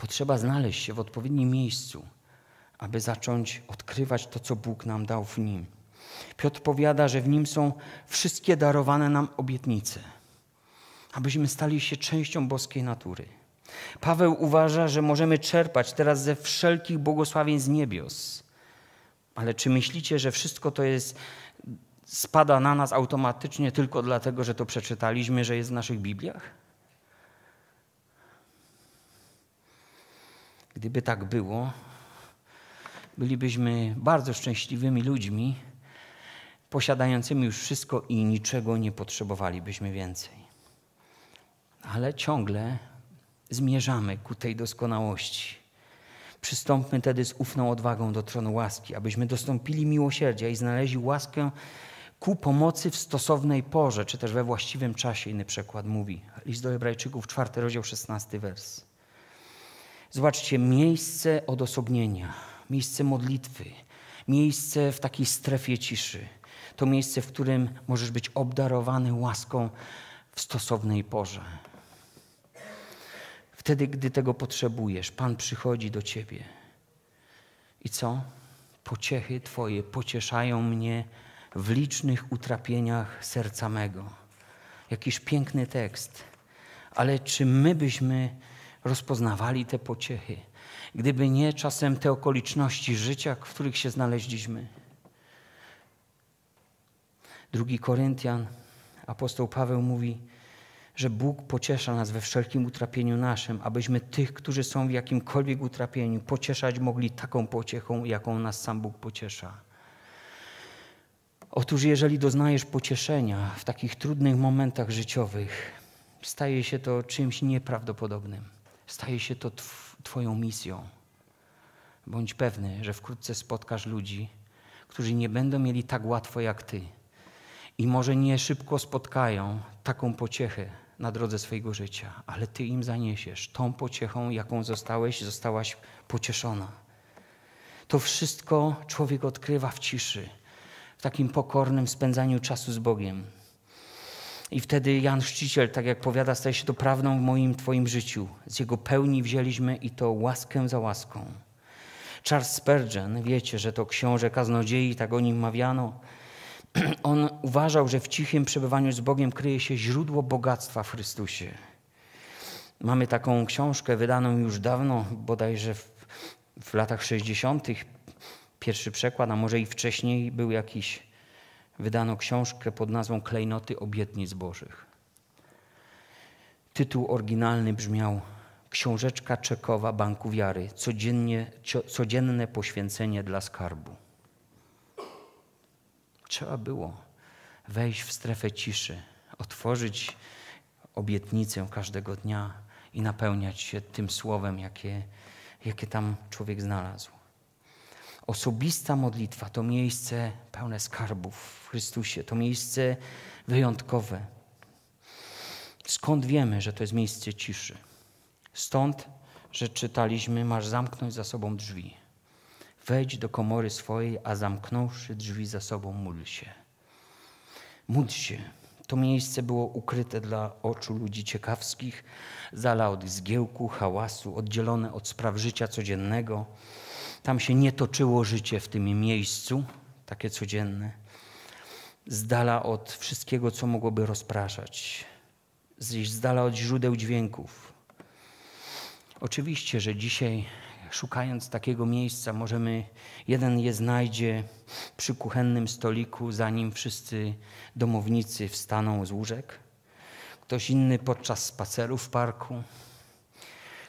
Potrzeba znaleźć się w odpowiednim miejscu, aby zacząć odkrywać to, co Bóg nam dał w nim. Piotr powiada, że w nim są wszystkie darowane nam obietnice, abyśmy stali się częścią boskiej natury. Paweł uważa, że możemy czerpać teraz ze wszelkich błogosławień z niebios. Ale czy myślicie, że wszystko to jest spada na nas automatycznie tylko dlatego, że to przeczytaliśmy, że jest w naszych Bibliach? Gdyby tak było, bylibyśmy bardzo szczęśliwymi ludźmi, posiadającymi już wszystko i niczego nie potrzebowalibyśmy więcej. Ale ciągle zmierzamy ku tej doskonałości. Przystąpmy tedy z ufną odwagą do tronu łaski, abyśmy dostąpili miłosierdzia i znaleźli łaskę ku pomocy w stosownej porze, czy też we właściwym czasie, inny przekład mówi. List do Hebrajczyków, czwarty rozdział, szesnasty wers. Zobaczcie, miejsce odosobnienia, miejsce modlitwy, miejsce w takiej strefie ciszy. To miejsce, w którym możesz być obdarowany łaską w stosownej porze. Wtedy, gdy tego potrzebujesz, Pan przychodzi do ciebie. I co? Pociechy Twoje pocieszają mnie w licznych utrapieniach serca mego. Jakiś piękny tekst. Ale czy my byśmy rozpoznawali te pociechy, gdyby nie czasem te okoliczności życia, w których się znaleźliśmy. Drugi Koryntian, apostoł Paweł mówi, że Bóg pociesza nas we wszelkim utrapieniu naszym, abyśmy tych, którzy są w jakimkolwiek utrapieniu, pocieszać mogli taką pociechą, jaką nas sam Bóg pociesza. Otóż, jeżeli doznajesz pocieszenia w takich trudnych momentach życiowych, staje się to czymś nieprawdopodobnym staje się to Twoją misją. Bądź pewny, że wkrótce spotkasz ludzi, którzy nie będą mieli tak łatwo jak Ty. I może nie szybko spotkają taką pociechę na drodze swojego życia, ale Ty im zaniesiesz tą pociechą, jaką zostałeś, zostałaś pocieszona. To wszystko człowiek odkrywa w ciszy, w takim pokornym spędzaniu czasu z Bogiem. I wtedy Jan Chrzciciel, tak jak powiada, staje się to prawdą w moim, twoim życiu. Z jego pełni wzięliśmy i to łaskę za łaską. Charles Spurgeon, wiecie, że to książę kaznodziei, tak o nim mawiano. On uważał, że w cichym przebywaniu z Bogiem kryje się źródło bogactwa w Chrystusie. Mamy taką książkę wydaną już dawno, bodajże w, w latach 60. Pierwszy przekład, a może i wcześniej był jakiś wydano książkę pod nazwą Klejnoty Obietnic Bożych. Tytuł oryginalny brzmiał Książeczka czekowa Banku Wiary codziennie, codzienne poświęcenie dla skarbu. Trzeba było wejść w strefę ciszy, otworzyć obietnicę każdego dnia i napełniać się tym słowem, jakie, jakie tam człowiek znalazł. Osobista modlitwa to miejsce pełne skarbów w Chrystusie, to miejsce wyjątkowe. Skąd wiemy, że to jest miejsce ciszy? Stąd, że czytaliśmy: Masz zamknąć za sobą drzwi. Wejdź do komory swojej, a zamknąwszy drzwi za sobą, módl się. Módl się. To miejsce było ukryte dla oczu ludzi ciekawskich, zala od zgiełku, hałasu, oddzielone od spraw życia codziennego. Tam się nie toczyło życie w tym miejscu, takie codzienne, z dala od wszystkiego, co mogłoby rozpraszać, z dala od źródeł dźwięków. Oczywiście, że dzisiaj szukając takiego miejsca, możemy, jeden je znajdzie przy kuchennym stoliku, zanim wszyscy domownicy wstaną z łóżek, ktoś inny podczas spaceru w parku,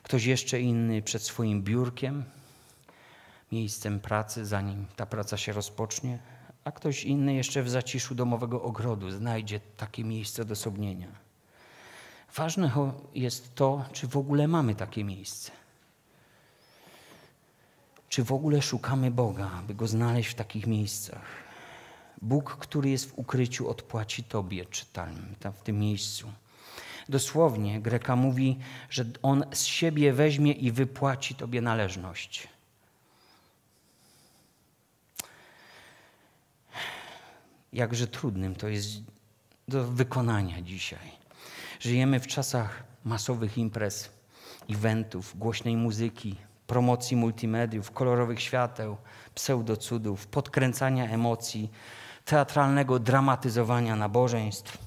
ktoś jeszcze inny przed swoim biurkiem, miejscem pracy, zanim ta praca się rozpocznie, a ktoś inny jeszcze w zaciszu domowego ogrodu znajdzie takie miejsce odosobnienia. Ważne jest to, czy w ogóle mamy takie miejsce. Czy w ogóle szukamy Boga, by go znaleźć w takich miejscach? Bóg, który jest w ukryciu, odpłaci Tobie, Czytam tam w tym miejscu. Dosłownie Greka mówi, że On z siebie weźmie i wypłaci Tobie należność. jakże trudnym to jest do wykonania dzisiaj. Żyjemy w czasach masowych imprez, eventów, głośnej muzyki, promocji multimediów, kolorowych świateł, pseudocudów, podkręcania emocji, teatralnego dramatyzowania nabożeństw,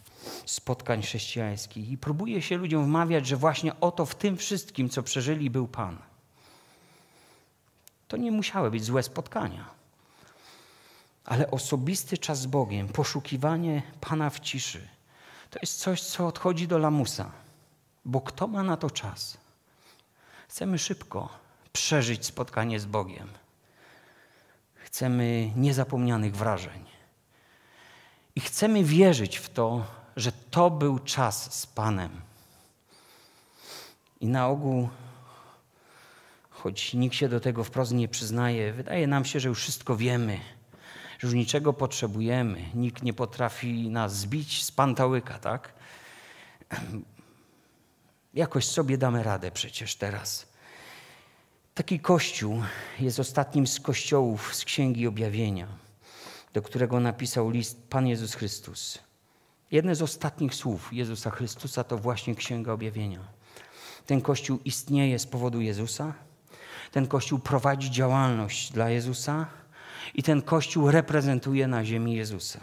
spotkań chrześcijańskich. I próbuje się ludziom wmawiać, że właśnie oto w tym wszystkim, co przeżyli, był Pan. To nie musiały być złe spotkania ale osobisty czas z Bogiem, poszukiwanie Pana w ciszy, to jest coś, co odchodzi do lamusa, bo kto ma na to czas? Chcemy szybko przeżyć spotkanie z Bogiem. Chcemy niezapomnianych wrażeń. I chcemy wierzyć w to, że to był czas z Panem. I na ogół, choć nikt się do tego wprost nie przyznaje, wydaje nam się, że już wszystko wiemy że niczego potrzebujemy. Nikt nie potrafi nas zbić z pantałyka, tak? Jakoś sobie damy radę przecież teraz. Taki kościół jest ostatnim z kościołów z Księgi Objawienia, do którego napisał list Pan Jezus Chrystus. Jedne z ostatnich słów Jezusa Chrystusa to właśnie Księga Objawienia. Ten kościół istnieje z powodu Jezusa. Ten kościół prowadzi działalność dla Jezusa i ten kościół reprezentuje na ziemi Jezusa.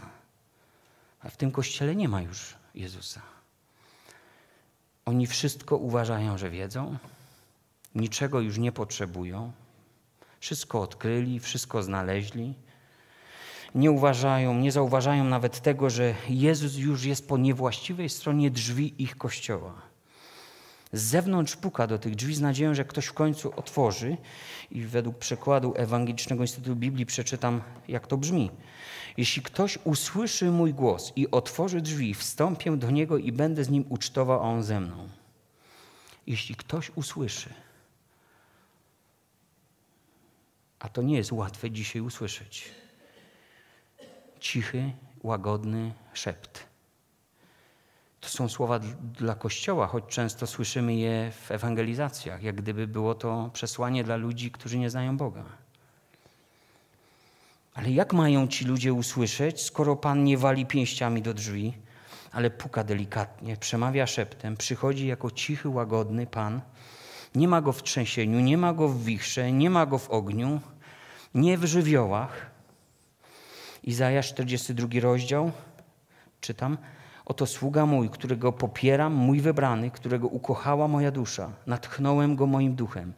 A w tym kościele nie ma już Jezusa. Oni wszystko uważają, że wiedzą, niczego już nie potrzebują. Wszystko odkryli, wszystko znaleźli. Nie uważają, nie zauważają nawet tego, że Jezus już jest po niewłaściwej stronie drzwi ich kościoła. Z zewnątrz puka do tych drzwi z nadzieją, że ktoś w końcu otworzy. I według przekładu Ewangelicznego Instytutu Biblii przeczytam, jak to brzmi. Jeśli ktoś usłyszy mój głos i otworzy drzwi, wstąpię do niego i będę z nim ucztował, a on ze mną. Jeśli ktoś usłyszy, a to nie jest łatwe dzisiaj usłyszeć, cichy, łagodny szept to są słowa dla Kościoła, choć często słyszymy je w ewangelizacjach, jak gdyby było to przesłanie dla ludzi, którzy nie znają Boga. Ale jak mają ci ludzie usłyszeć, skoro Pan nie wali pięściami do drzwi, ale puka delikatnie, przemawia szeptem, przychodzi jako cichy, łagodny Pan. Nie ma go w trzęsieniu, nie ma go w wichrze, nie ma go w ogniu, nie w żywiołach. Izajasz 42 rozdział, czytam. Oto sługa mój, którego popieram, mój wybrany, którego ukochała moja dusza. Natchnąłem go moim duchem,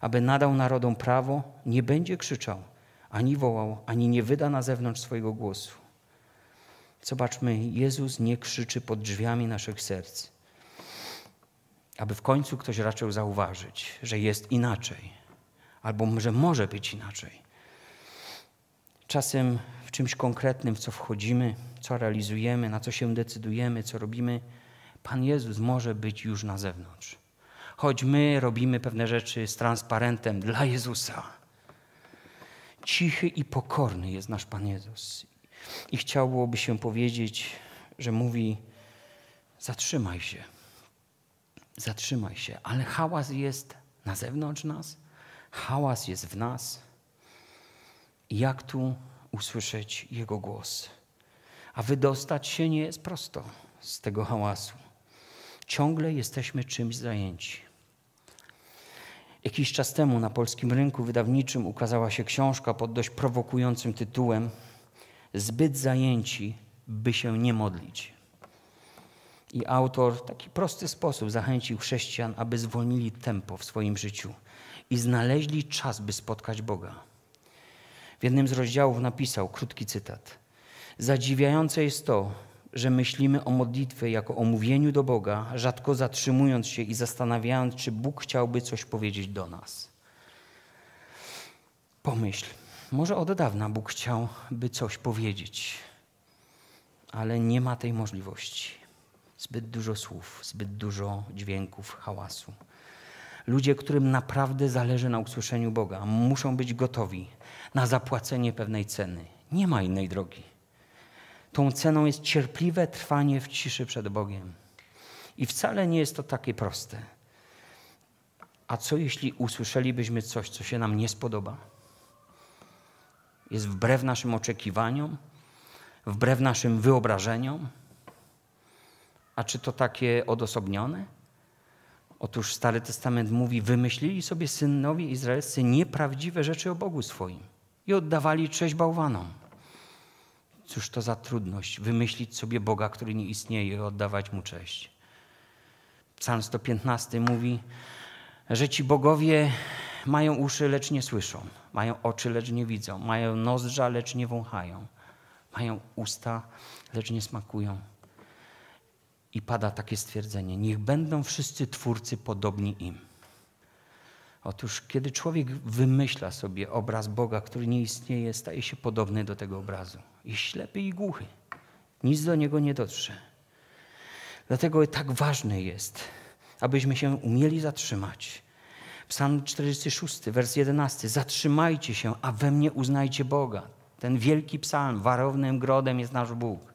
aby nadał narodom prawo, nie będzie krzyczał, ani wołał, ani nie wyda na zewnątrz swojego głosu. Zobaczmy, Jezus nie krzyczy pod drzwiami naszych serc, aby w końcu ktoś raczył zauważyć, że jest inaczej, albo że może być inaczej. Czasem w czymś konkretnym, w co wchodzimy, co realizujemy, na co się decydujemy, co robimy, Pan Jezus może być już na zewnątrz. Choć my robimy pewne rzeczy z transparentem dla Jezusa. Cichy i pokorny jest nasz Pan Jezus. I chciałoby się powiedzieć, że mówi: zatrzymaj się, zatrzymaj się, ale hałas jest na zewnątrz nas, hałas jest w nas. Jak tu usłyszeć Jego głos? A wydostać się nie jest prosto z tego hałasu. Ciągle jesteśmy czymś zajęci. Jakiś czas temu na polskim rynku wydawniczym ukazała się książka pod dość prowokującym tytułem Zbyt zajęci, by się nie modlić. I autor w taki prosty sposób zachęcił chrześcijan, aby zwolnili tempo w swoim życiu i znaleźli czas, by spotkać Boga. W jednym z rozdziałów napisał krótki cytat – Zadziwiające jest to, że myślimy o modlitwie jako o mówieniu do Boga, rzadko zatrzymując się i zastanawiając, czy Bóg chciałby coś powiedzieć do nas. Pomyśl, może od dawna Bóg chciałby coś powiedzieć, ale nie ma tej możliwości. Zbyt dużo słów, zbyt dużo dźwięków, hałasu. Ludzie, którym naprawdę zależy na usłyszeniu Boga, muszą być gotowi na zapłacenie pewnej ceny. Nie ma innej drogi. Tą ceną jest cierpliwe trwanie w ciszy przed Bogiem. I wcale nie jest to takie proste. A co jeśli usłyszelibyśmy coś, co się nam nie spodoba? Jest wbrew naszym oczekiwaniom, wbrew naszym wyobrażeniom? A czy to takie odosobnione? Otóż Stary Testament mówi: Wymyślili sobie synowie izraelscy nieprawdziwe rzeczy o Bogu swoim i oddawali cześć bałwanom. Cóż to za trudność wymyślić sobie Boga, który nie istnieje, i oddawać mu cześć. Psalm 115 mówi, że ci bogowie mają uszy, lecz nie słyszą, mają oczy, lecz nie widzą, mają nozdrza, lecz nie wąchają, mają usta, lecz nie smakują. I pada takie stwierdzenie: Niech będą wszyscy twórcy podobni im. Otóż, kiedy człowiek wymyśla sobie obraz Boga, który nie istnieje, staje się podobny do tego obrazu i ślepy, i głuchy. Nic do niego nie dotrze. Dlatego tak ważne jest, abyśmy się umieli zatrzymać. Psalm 46, wers 11. Zatrzymajcie się, a we mnie uznajcie Boga. Ten wielki psalm, warownym grodem jest nasz Bóg.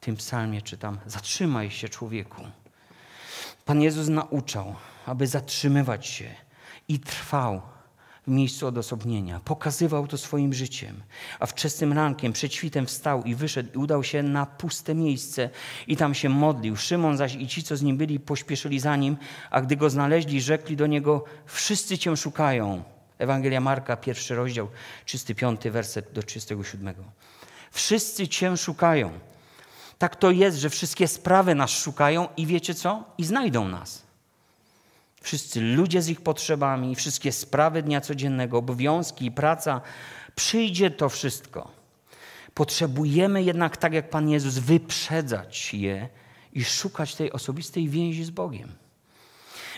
W tym psalmie czytam: Zatrzymaj się, człowieku. Pan Jezus nauczał, aby zatrzymywać się i trwał miejscu odosobnienia. Pokazywał to swoim życiem. A wczesnym rankiem, przed świtem wstał i wyszedł i udał się na puste miejsce i tam się modlił. Szymon zaś i ci, co z nim byli, pośpieszyli za nim, a gdy go znaleźli, rzekli do niego, wszyscy cię szukają. Ewangelia Marka, pierwszy rozdział, 35 werset do 37. Wszyscy cię szukają. Tak to jest, że wszystkie sprawy nas szukają i wiecie co? I znajdą nas. Wszyscy ludzie z ich potrzebami, wszystkie sprawy dnia codziennego, obowiązki i praca, przyjdzie to wszystko. Potrzebujemy jednak, tak jak Pan Jezus, wyprzedzać je i szukać tej osobistej więzi z Bogiem.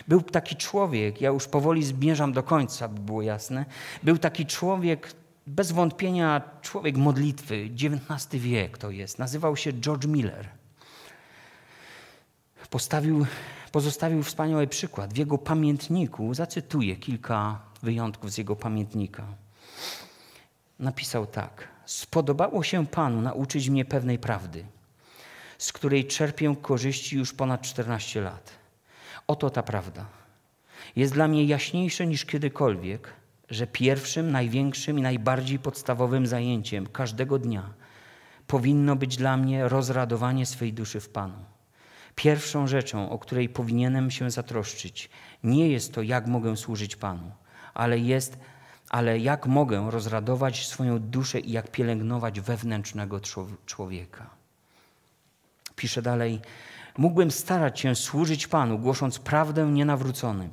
Był taki człowiek, ja już powoli zmierzam do końca, by było jasne. Był taki człowiek, bez wątpienia człowiek modlitwy, XIX wiek to jest. Nazywał się George Miller. Postawił pozostawił wspaniały przykład. W jego pamiętniku, zacytuję kilka wyjątków z jego pamiętnika. Napisał tak: Spodobało się Panu nauczyć mnie pewnej prawdy, z której czerpię korzyści już ponad 14 lat. Oto ta prawda. Jest dla mnie jaśniejsze niż kiedykolwiek, że pierwszym, największym i najbardziej podstawowym zajęciem każdego dnia powinno być dla mnie rozradowanie swej duszy w Panu Pierwszą rzeczą, o której powinienem się zatroszczyć, nie jest to, jak mogę służyć Panu, ale jest, ale jak mogę rozradować swoją duszę i jak pielęgnować wewnętrznego człowieka. Pisze dalej: Mógłbym starać się służyć Panu, głosząc prawdę nienawróconym.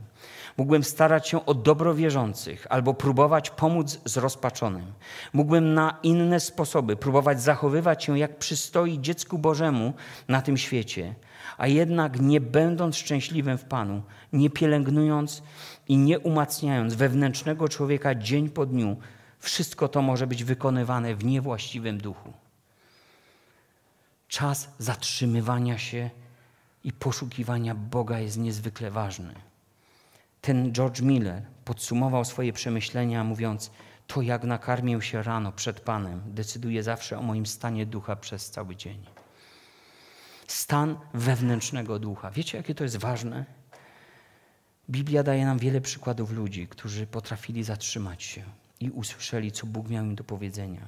Mógłbym starać się o dobrowierzących albo próbować pomóc zrozpaczonym. Mógłbym na inne sposoby próbować zachowywać się, jak przystoi dziecku Bożemu na tym świecie a jednak nie będąc szczęśliwym w Panu, nie pielęgnując i nie umacniając wewnętrznego człowieka dzień po dniu, wszystko to może być wykonywane w niewłaściwym duchu. Czas zatrzymywania się i poszukiwania Boga jest niezwykle ważny. Ten George Miller podsumował swoje przemyślenia, mówiąc: To, jak nakarmię się rano przed Panem, decyduje zawsze o moim stanie ducha przez cały dzień stan wewnętrznego ducha. Wiecie, jakie to jest ważne? Biblia daje nam wiele przykładów ludzi, którzy potrafili zatrzymać się i usłyszeli, co Bóg miał im do powiedzenia.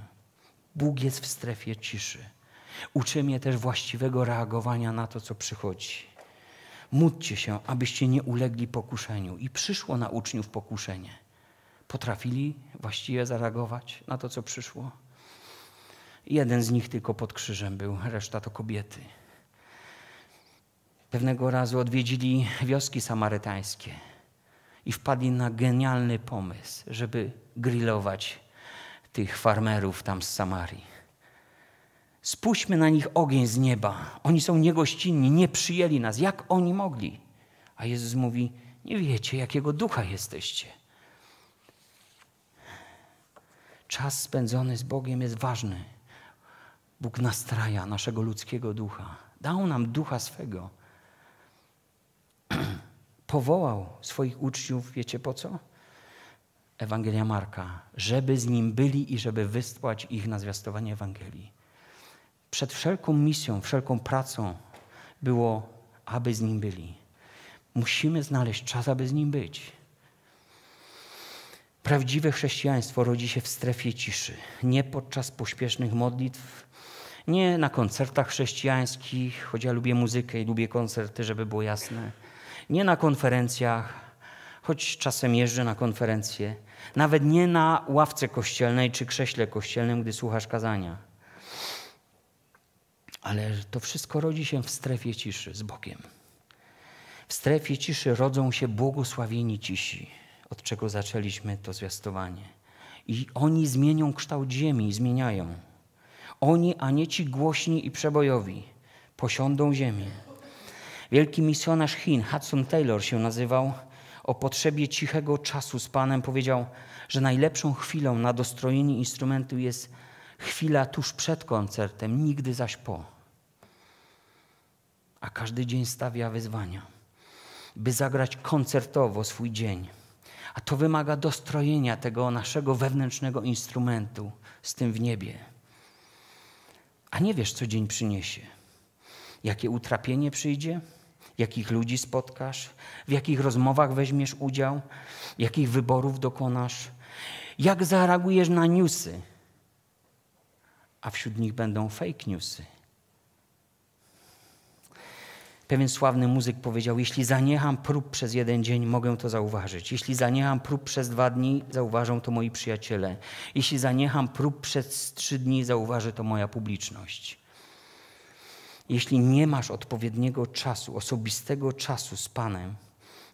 Bóg jest w strefie ciszy. Uczy mnie też właściwego reagowania na to, co przychodzi. Módlcie się, abyście nie ulegli pokuszeniu. I przyszło na uczniów pokuszenie. Potrafili właściwie zareagować na to, co przyszło. Jeden z nich tylko pod krzyżem był, reszta to kobiety. Pewnego razu odwiedzili wioski samarytańskie i wpadli na genialny pomysł, żeby grillować tych farmerów tam z Samarii. Spuśćmy na nich ogień z nieba. Oni są niegościnni, nie przyjęli nas. Jak oni mogli? A Jezus mówi: Nie wiecie, jakiego ducha jesteście. Czas spędzony z Bogiem jest ważny. Bóg nastraja naszego ludzkiego ducha. Dał nam ducha swego powołał swoich uczniów, wiecie po co? Ewangelia Marka, żeby z nim byli i żeby wysłać ich na zwiastowanie Ewangelii. Przed wszelką misją, wszelką pracą było, aby z nim byli. Musimy znaleźć czas, aby z nim być. Prawdziwe chrześcijaństwo rodzi się w strefie ciszy, nie podczas pośpiesznych modlitw, nie na koncertach chrześcijańskich, choć ja lubię muzykę i lubię koncerty, żeby było jasne nie na konferencjach, choć czasem jeżdżę na konferencje, nawet nie na ławce kościelnej czy krześle kościelnym, gdy słuchasz kazania. Ale to wszystko rodzi się w strefie ciszy z Bogiem. W strefie ciszy rodzą się błogosławieni cisi, od czego zaczęliśmy to zwiastowanie. I oni zmienią kształt ziemi, zmieniają. Oni, a nie ci głośni i przebojowi, posiądą ziemię. Wielki misjonarz Chin, Hudson Taylor się nazywał, o potrzebie cichego czasu z Panem powiedział, że najlepszą chwilą na dostrojenie instrumentu jest chwila tuż przed koncertem, nigdy zaś po. A każdy dzień stawia wyzwania, by zagrać koncertowo swój dzień. A to wymaga dostrojenia tego naszego wewnętrznego instrumentu z tym w niebie. A nie wiesz, co dzień przyniesie, jakie utrapienie przyjdzie jakich ludzi spotkasz, w jakich rozmowach weźmiesz udział, jakich wyborów dokonasz, jak zareagujesz na newsy, a wśród nich będą fake newsy. Pewien sławny muzyk powiedział: Jeśli zaniecham prób przez jeden dzień, mogę to zauważyć. Jeśli zaniecham prób przez dwa dni, zauważą to moi przyjaciele. Jeśli zaniecham prób przez trzy dni, zauważy to moja publiczność. Jeśli nie masz odpowiedniego czasu, osobistego czasu z Panem,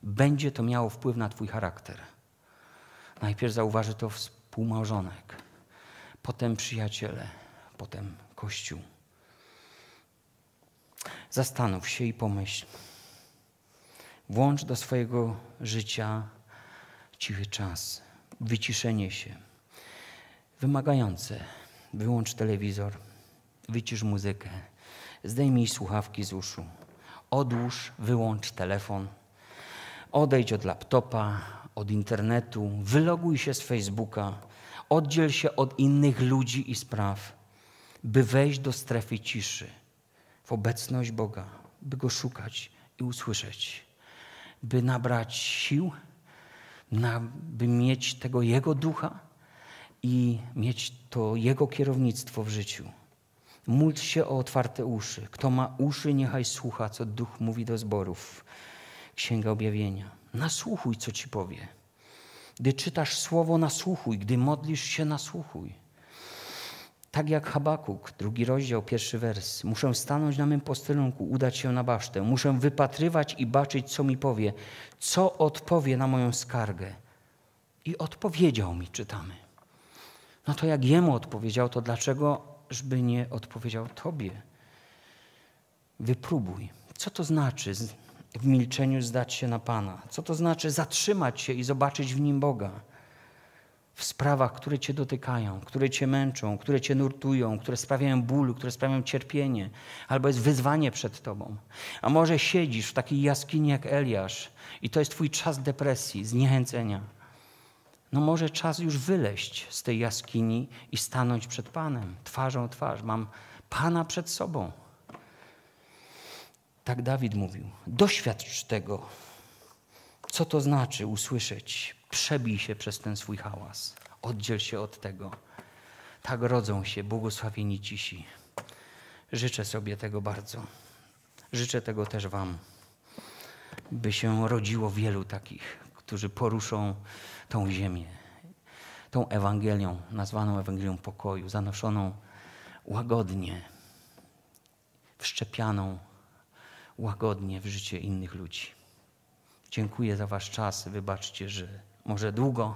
będzie to miało wpływ na Twój charakter. Najpierw zauważy to współmałżonek, potem przyjaciele, potem Kościół. Zastanów się i pomyśl. Włącz do swojego życia cichy czas, wyciszenie się, wymagające. Wyłącz telewizor, wycisz muzykę, Zdejmij słuchawki z uszu. Odłóż, wyłącz telefon. Odejdź od laptopa, od internetu. Wyloguj się z Facebooka. Oddziel się od innych ludzi i spraw, by wejść do strefy ciszy, w obecność Boga, by go szukać i usłyszeć, by nabrać sił, na, by mieć tego Jego ducha i mieć to Jego kierownictwo w życiu. Módl się o otwarte uszy. Kto ma uszy, niechaj słucha, co Duch mówi do zborów. Księga Objawienia. Nasłuchuj, co ci powie. Gdy czytasz słowo, nasłuchuj. Gdy modlisz się, nasłuchuj. Tak jak Habakuk, drugi rozdział, pierwszy wers. Muszę stanąć na mym posterunku, udać się na basztę. Muszę wypatrywać i baczyć, co mi powie, co odpowie na moją skargę. I odpowiedział mi, czytamy. No to jak jemu odpowiedział, to dlaczego żeby nie odpowiedział Tobie. Wypróbuj. Co to znaczy w milczeniu zdać się na Pana? Co to znaczy zatrzymać się i zobaczyć w Nim Boga? W sprawach, które Cię dotykają, które Cię męczą, które Cię nurtują, które sprawiają ból, które sprawiają cierpienie, albo jest wyzwanie przed Tobą. A może siedzisz w takiej jaskini jak Eliasz i to jest Twój czas depresji, zniechęcenia no może czas już wyleść z tej jaskini i stanąć przed Panem, twarzą twarz. Mam Pana przed sobą. Tak Dawid mówił. Doświadcz tego. Co to znaczy usłyszeć? Przebij się przez ten swój hałas. Oddziel się od tego. Tak rodzą się błogosławieni cisi. Życzę sobie tego bardzo. Życzę tego też Wam, by się rodziło wielu takich, którzy poruszą tą ziemię, tą Ewangelią, nazwaną Ewangelią pokoju, zanoszoną łagodnie, wszczepianą łagodnie w życie innych ludzi. Dziękuję za Wasz czas. Wybaczcie, że może długo.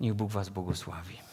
Niech Bóg Was błogosławi.